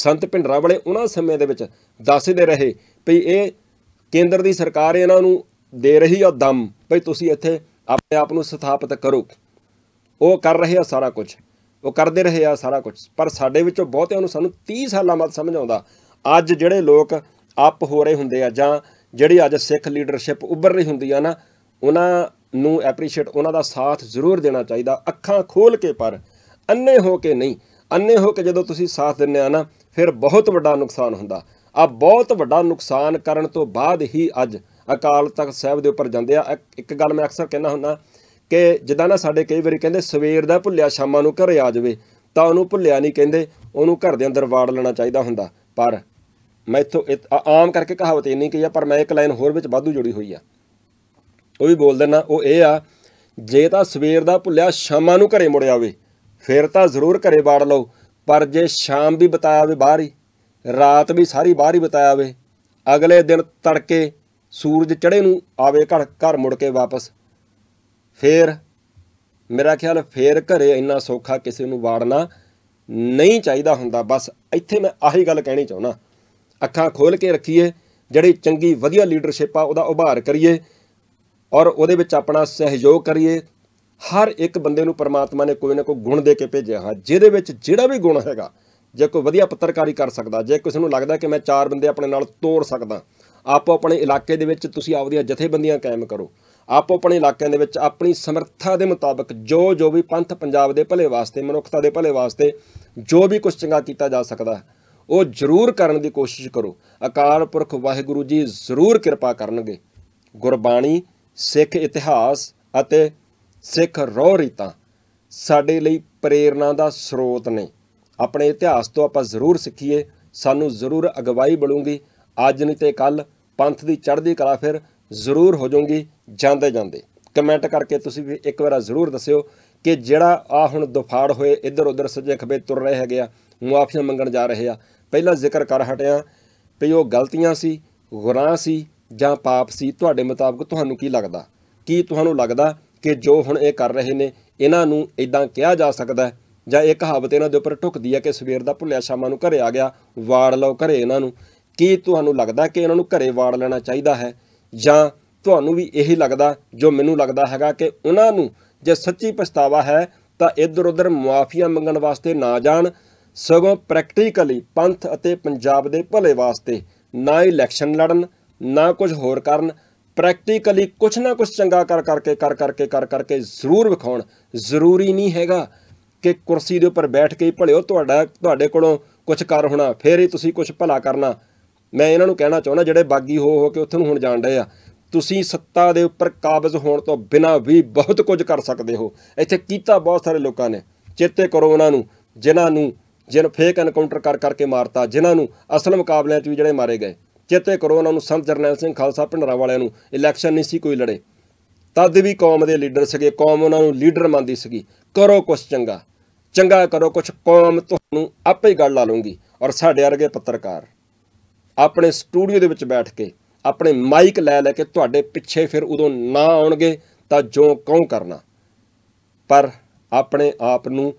ਸੰਤ ਪਿੰਡਰਾ ਵਾਲੇ ਉਹਨਾਂ ਸਮੇਂ ਦੇ ਵਿੱਚ ਦੱਸਦੇ ਰਹੇ ਭਈ ਇਹ ਕੇਂਦਰ ਦੀ ਸਰਕਾਰ ਇਹਨਾਂ ਨੂੰ ਦੇ ਰਹੀ ਆ ਦਮ ਭਈ ਤੁਸੀਂ ਇੱਥੇ ਆਪਣੇ ਆਪ ਨੂੰ ਸਥਾਪਿਤ ਕਰੋ ਉਹ ਕਰ ਰਹੇ ਆ ਸਾਰਾ ਕੁਝ ਉਹ ਕਰਦੇ ਰਹੇ ਆ ਸਾਰਾ ਕੁਝ ਪਰ ਸਾਡੇ ਵਿੱਚੋਂ ਬਹੁਤਿਆਂ ਨੂੰ ਸਾਨੂੰ 30 ਸਾਲਾਂ ਬਾਅਦ ਸਮਝ ਆਉਂਦਾ ਅੱਜ ਜਿਹੜੇ ਲੋਕ ਅਪ ਹੋ ਰਹੇ ਹੁੰਦੇ ਆ ਜਾਂ ਜਿਹੜੀ ਅੱਜ ਸਿੱਖ ਲੀਡਰਸ਼ਿਪ ਉੱਭਰ ਰਹੀ ਹੁੰਦੀ ਆ ਨਾ ਉਹਨਾਂ ਨੂੰ ਐਪਰੀਸ਼ੀਏਟ ਉਹਨਾਂ ਦਾ ਸਾਥ ਜ਼ਰੂਰ ਦੇਣਾ ਚਾਹੀਦਾ ਅੱਖਾਂ ਖੋਲ ਕੇ ਪਰ ਅੰਨੇ ਹੋ ਕੇ ਨਹੀਂ ਅੰਨੇ ਹੋ ਕੇ ਜਦੋਂ ਤੁਸੀਂ ਸਾਥ ਦਿੰਨੇ ਆ ਨਾ ਫਿਰ ਬਹੁਤ ਵੱਡਾ ਨੁਕਸਾਨ ਹੁੰਦਾ ਆ ਬਹੁਤ ਵੱਡਾ ਨੁਕਸਾਨ ਕਰਨ ਤੋਂ ਬਾਅਦ ਹੀ ਅੱਜ ਅਕਾਲ ਤਖਤ ਸਾਹਿਬ ਦੇ ਉੱਪਰ ਜਾਂਦੇ ਆ ਇੱਕ ਗੱਲ ਮੈਂ ਅਕਸਰ ਕਹਿੰਦਾ ਹੁੰਦਾ ਕਿ ਜਿੱਦਾਂ ਨਾ ਸਾਡੇ ਕਈ ਵਾਰੀ ਕਹਿੰਦੇ ਸਵੇਰ ਦਾ ਭੁੱਲਿਆ ਸ਼ਾਮਾਂ ਨੂੰ ਘਰੇ ਆ ਜਾਵੇ ਤਾਂ ਉਹਨੂੰ ਭੁੱਲਿਆ ਨਹੀਂ ਕਹਿੰਦੇ ਉਹਨੂੰ ਘਰ ਦੇ ਅੰਦਰ ਵਾੜ ਲੈਣਾ ਚਾਹੀਦਾ ਹੁੰਦਾ ਪਰ ਮੈਂ ਇਥੋਂ ਆਮ ਕਰਕੇ ਕਹਾਵਤ ਇੰਨੀ ਕਹੀ ਆ ਪਰ ਮੈਂ ਇੱਕ ਲਾਈਨ ਹੋਰ ਵਿੱਚ ਵਾਧੂ ਜੁੜੀ ਹੋਈ ਆ ਉਹ ਵੀ ਬੋਲ ਦੇਣਾ ਉਹ ਇਹ ਆ ਜੇ ਤਾਂ ਸਵੇਰ ਦਾ ਭੁੱਲਿਆ ਸ਼ਾਮਾਂ ਨੂੰ ਘਰੇ ਮੁੜ ਆਵੇ ਫਿਰ ਤਾਂ ਜ਼ਰੂਰ ਘਰੇ ਵਾੜ ਲਓ ਪਰ ਜੇ ਸ਼ਾਮ ਵੀ ਬਤਾਵੇ ਬਾਹਰ ਹੀ ਰਾਤ ਵੀ ਸਾਰੀ ਬਾਹਰ ਹੀ ਬਤਾਵੇ ਅਗਲੇ ਦਿਨ ਤੜਕੇ ਸੂਰਜ ਚੜ੍ਹੇ ਨੂੰ ਆਵੇ ਘਰ ਘਰ ਮੁੜ ਕੇ ਵਾਪਸ ਫੇਰ ਮੇਰਾ ਖਿਆਲ ਫੇਰ ਘਰੇ ਇੰਨਾ ਸੌਖਾ ਕਿਸੇ ਨੂੰ ਵਾੜਨਾ ਨਹੀਂ ਚਾਹੀਦਾ ਹੁੰਦਾ ਬਸ ਇੱਥੇ ਮੈਂ ਆਹੀ ਗੱਲ ਕਹਿਣੀ ਚਾਹੁੰਦਾ ਅੱਖਾਂ ਖੋਲ ਕੇ ਰੱਖੀਏ ਜਿਹੜੀ ਚੰਗੀ ਵਧੀਆ ਲੀਡਰਸ਼ਿਪ ਆ ਉਹਦਾ ਉਭਾਰ ਕਰੀਏ ਔਰ ਉਹਦੇ ਵਿੱਚ ਆਪਣਾ ਸਹਿਯੋਗ ਕਰੀਏ ਹਰ ਇੱਕ ਬੰਦੇ ਨੂੰ ਪਰਮਾਤਮਾ ਨੇ ਕੋਈ ਨਾ ਕੋਈ ਗੁਣ ਦੇ ਕੇ ਭੇਜਿਆ ਹੈ ਜਿਹਦੇ ਵਿੱਚ ਜਿਹੜਾ ਵੀ ਗੁਣ ਹੈਗਾ ਜੇ ਕੋਈ ਵਧੀਆ ਪੱਤਰਕਾਰੀ ਕਰ ਸਕਦਾ ਜੇ ਕਿਸੇ ਨੂੰ ਲੱਗਦਾ ਕਿ ਮੈਂ ਚਾਰ ਬੰਦੇ ਆਪਣੇ ਨਾਲ ਤੋੜ ਸਕਦਾ ਆਪੋ ਆਪਣੇ ਇਲਾਕੇ ਦੇ ਵਿੱਚ ਤੁਸੀਂ ਆਪਦੀਆਂ ਜਥੇਬੰਦੀਆਂ ਕਾਇਮ ਕਰੋ ਆਪੋ ਆਪਣੇ ਇਲਾਕਿਆਂ ਦੇ ਵਿੱਚ ਆਪਣੀ ਸਮਰੱਥਾ ਦੇ ਮੁਤਾਬਕ ਜੋ ਜੋ ਵੀ ਪੰਥ ਪੰਜਾਬ ਦੇ ਭਲੇ ਵਾਸਤੇ ਮਨੁੱਖਤਾ ਦੇ ਭਲੇ ਵਾਸਤੇ ਜੋ ਵੀ ਕੁਝ ਚੰਗਾ ਕੀਤਾ ਜਾ ਸਕਦਾ ਉਹ ਜ਼ਰੂਰ ਕਰਨ ਦੀ ਕੋਸ਼ਿਸ਼ ਕਰੋ ਅਕਾਲ ਪੁਰਖ ਵਾਹਿਗੁਰੂ ਜੀ ਜ਼ਰੂਰ ਕਿਰਪਾ ਕਰਨਗੇ ਗੁਰਬਾਣੀ ਸਿੱਖ ਇਤਿਹਾਸ ਅਤੇ ਸਿੱਖ ਰੋਹਰੀਤਾ ਸਾਡੇ ਲਈ ਪ੍ਰੇਰਣਾ ਦਾ ਸਰੋਤ ਨੇ ਆਪਣੇ ਇਤਿਹਾਸ ਤੋਂ ਆਪਾਂ ਜ਼ਰੂਰ ਸਿੱਖੀਏ ਸਾਨੂੰ ਜ਼ਰੂਰ ਅਗਵਾਈ ਬਣੂਗੀ ਅੱਜ ਨਹੀਂ ਤੇ ਕੱਲ ਪੰਥ ਦੀ ਚੜ੍ਹਦੀ ਕਲਾ ਫਿਰ ਜ਼ਰੂਰ ਹੋ ਜਾਊਗੀ ਜਾਂਦੇ ਜਾਂਦੇ ਕਮੈਂਟ ਕਰਕੇ ਤੁਸੀਂ ਵੀ ਇੱਕ ਵਾਰ ਜ਼ਰੂਰ ਦੱਸਿਓ ਕਿ ਜਿਹੜਾ ਆ ਹੁਣ ਦੁਫਾੜ ਹੋਏ ਇੱਧਰ ਉੱਧਰ ਸੱਜੇ ਖੱਬੇ ਤੁਰ ਰਹੇ ਹੈਗੇ ਆ ਮੁਆਫੀਆਂ ਮੰਗਣ ਜਾ ਰਹੇ ਆ ਪਹਿਲਾਂ ਜ਼ਿਕਰ ਕਰ ਹਟਿਆ ਵੀ ਉਹ ਗਲਤੀਆਂ ਸੀ ਗੁਨਾਹ ਸੀ ਜਾਂ ਪਾਪ ਸੀ ਤੁਹਾਡੇ ਮੁਤਾਬਕ ਤੁਹਾਨੂੰ ਕੀ ਲੱਗਦਾ ਕੀ ਤੁਹਾਨੂੰ ਲੱਗਦਾ ਕਿ ਜੋ ਹੁਣ ਇਹ ਕਰ ਰਹੇ ਨੇ ਇਹਨਾਂ ਨੂੰ ਇਦਾਂ ਕਿਹਾ ਜਾ ਸਕਦਾ ਹੈ ਜਾਂ ਇਹ ਕਹਾਵਤ ਇਹਨਾਂ ਦੇ ਉੱਪਰ ਟੁੱਕਦੀ ਹੈ ਕਿ ਸਵੇਰ ਦਾ ਭੁੱਲਿਆ ਸ਼ਾਮਾਂ ਨੂੰ ਘਰੇ ਆ ਗਿਆ ਵਾੜ ਲਓ ਘਰੇ ਇਹਨਾਂ ਨੂੰ ਕੀ ਤੁਹਾਨੂੰ ਲੱਗਦਾ ਕਿ ਇਹਨਾਂ ਨੂੰ ਘਰੇ ਵਾੜ ਲੈਣਾ ਚਾਹੀਦਾ ਹੈ ਜਾਂ ਤੁਹਾਨੂੰ ਵੀ ਇਹੀ ਲੱਗਦਾ ਜੋ ਮੈਨੂੰ ਲੱਗਦਾ ਹੈਗਾ ਕਿ ਉਹਨਾਂ ਨੂੰ ਜੇ ਸੱਚੀ ਪਛਤਾਵਾ ਹੈ ਤਾਂ ਇੱਧਰ ਉੱਧਰ ਮੁਆਫੀਆਂ ਮੰਗਣ ਵਾਸਤੇ ਨਾ ਜਾਣ ਸਗੋਂ ਪ੍ਰੈਕਟੀਕਲੀ ਪੰਥ ਅਤੇ ਪੰਜਾਬ ਦੇ ਭਲੇ ਵਾਸਤੇ ਨਾ ਇਲੈਕਸ਼ਨ ਲੜਨ ਨਾ ਕੁਝ ਹੋਰ ਕਰਨ ਪ੍ਰੈਕਟੀਕਲੀ ਕੁਝ ਨਾ ਕੁਝ ਚੰਗਾ ਕਰ ਕਰਕੇ ਕਰ ਕਰਕੇ ਕਰ ਕਰਕੇ ਜ਼ਰੂਰ ਵਿਖਾਉਣ ਜ਼ਰੂਰੀ ਨਹੀਂ ਹੈਗਾ ਕਿ ਕੁਰਸੀ ਦੇ ਉੱਪਰ ਬੈਠ ਕੇ ਹੀ ਭਲਿਓ ਤੁਹਾਡਾ ਤੁਹਾਡੇ ਕੋਲੋਂ ਕੁਝ ਕਰ ਹੋਣਾ ਫੇਰ ਹੀ ਤੁਸੀਂ ਕੁਝ ਭਲਾ ਕਰਨਾ ਮੈਂ ਇਹਨਾਂ ਨੂੰ ਕਹਿਣਾ ਚਾਹੁੰਦਾ ਜਿਹੜੇ ਬਾਗੀ ਹੋ ਹੋ ਕੇ ਉੱਥੇ ਨੂੰ ਹੁਣ ਜਾਣ ਰਹੇ ਆ ਤੁਸੀਂ ਸੱਤਾ ਦੇ ਉੱਪਰ ਕਾਬਜ਼ ਹੋਣ ਤੋਂ ਬਿਨਾਂ ਵੀ ਬਹੁਤ ਕੁਝ ਕਰ ਸਕਦੇ ਹੋ ਇੱਥੇ ਕੀਤਾ ਬਹੁਤ ਸਾਰੇ ਲੋਕਾਂ ਨੇ ਚੇਤੇ ਕਰੋ ਉਹਨਾਂ ਨੂੰ ਜਿਨ੍ਹਾਂ ਨੂੰ ਜਿਨ ਫੇਕ ਐਨਕਾਊਂਟਰ ਕਰ ਕਰਕੇ ਮਾਰਤਾ ਜਿਨ੍ਹਾਂ ਨੂੰ ਅਸਲ ਮੁਕਾਬਲਿਆਂ 'ਚ ਵੀ ਜਿਹੜੇ ਮਾਰੇ ਗਏ ਚੇਤੇ ਕਰੋ ਉਹਨਾਂ ਨੂੰ ਸੰਤ ਜਰਨੈਲ ਸਿੰਘ ਖਾਲਸਾ ਪਿੰਡਰਾ ਵਾਲਿਆਂ ਨੂੰ ਇਲੈਕਸ਼ਨ ਨਹੀਂ ਸੀ ਕੋਈ ਲੜੇ ਤਦ ਵੀ ਕੌਮ ਦੇ ਲੀਡਰ ਸੀਗੇ ਕੌਮ ਉਹਨਾਂ ਨੂੰ ਲੀਡਰ ਮੰਨਦੀ ਸੀਗੀ ਕਰੋ ਕੁਝ ਚੰਗਾ ਚੰਗਾ ਕਰੋ ਕੁਝ ਕੌਮ ਤੁਹਾਨੂੰ ਆਪੇ ਹੀ ਗੱਲ ਲਾ ਲੂੰਗੀ ਔਰ ਸਾਡੇ ਵਰਗੇ ਪੱਤਰਕਾਰ ਆਪਣੇ ਸਟੂਡੀਓ ਦੇ ਵਿੱਚ ਬੈਠ ਕੇ ਆਪਣੇ ਮਾਈਕ ਲੈ ਲੈ ਕੇ ਤੁਹਾਡੇ ਪਿੱਛੇ ਫਿਰ ਉਦੋਂ ਨਾ ਆਉਣਗੇ ਤਾਂ ਜੋ ਕਉ ਕਰਨਾ ਪਰ ਆਪਣੇ ਆਪ ਨੂੰ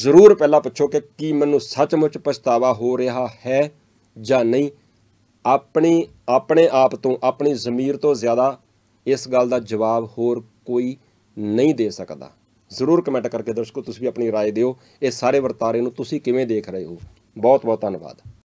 ਜ਼ਰੂਰ ਪਹਿਲਾਂ ਪੁੱਛੋ ਕਿ ਕੀ ਮੈਨੂੰ ਸੱਚਮੁੱਚ ਪਛਤਾਵਾ ਹੋ ਰਿਹਾ ਹੈ ਜਾਂ ਨਹੀਂ ਆਪਣੀ ਆਪਣੇ ਆਪ ਤੋਂ ਆਪਣੀ ਜ਼ਮੀਰ ਤੋਂ ਜ਼ਿਆਦਾ ਇਸ ਗੱਲ ਦਾ ਜਵਾਬ ਹੋਰ ਕੋਈ ਨਹੀਂ ਦੇ ਸਕਦਾ ਜ਼ਰੂਰ ਕਮੈਂਟ ਕਰਕੇ ਦਰਸ਼ਕੋ ਤੁਸੀਂ ਵੀ ਆਪਣੀ رائے ਦਿਓ ਇਹ ਸਾਰੇ ਵਰਤਾਰੇ ਨੂੰ ਤੁਸੀਂ ਕਿਵੇਂ ਦੇਖ ਰਹੇ ਹੋ ਬਹੁਤ ਬਹੁਤ ਧੰਨਵਾਦ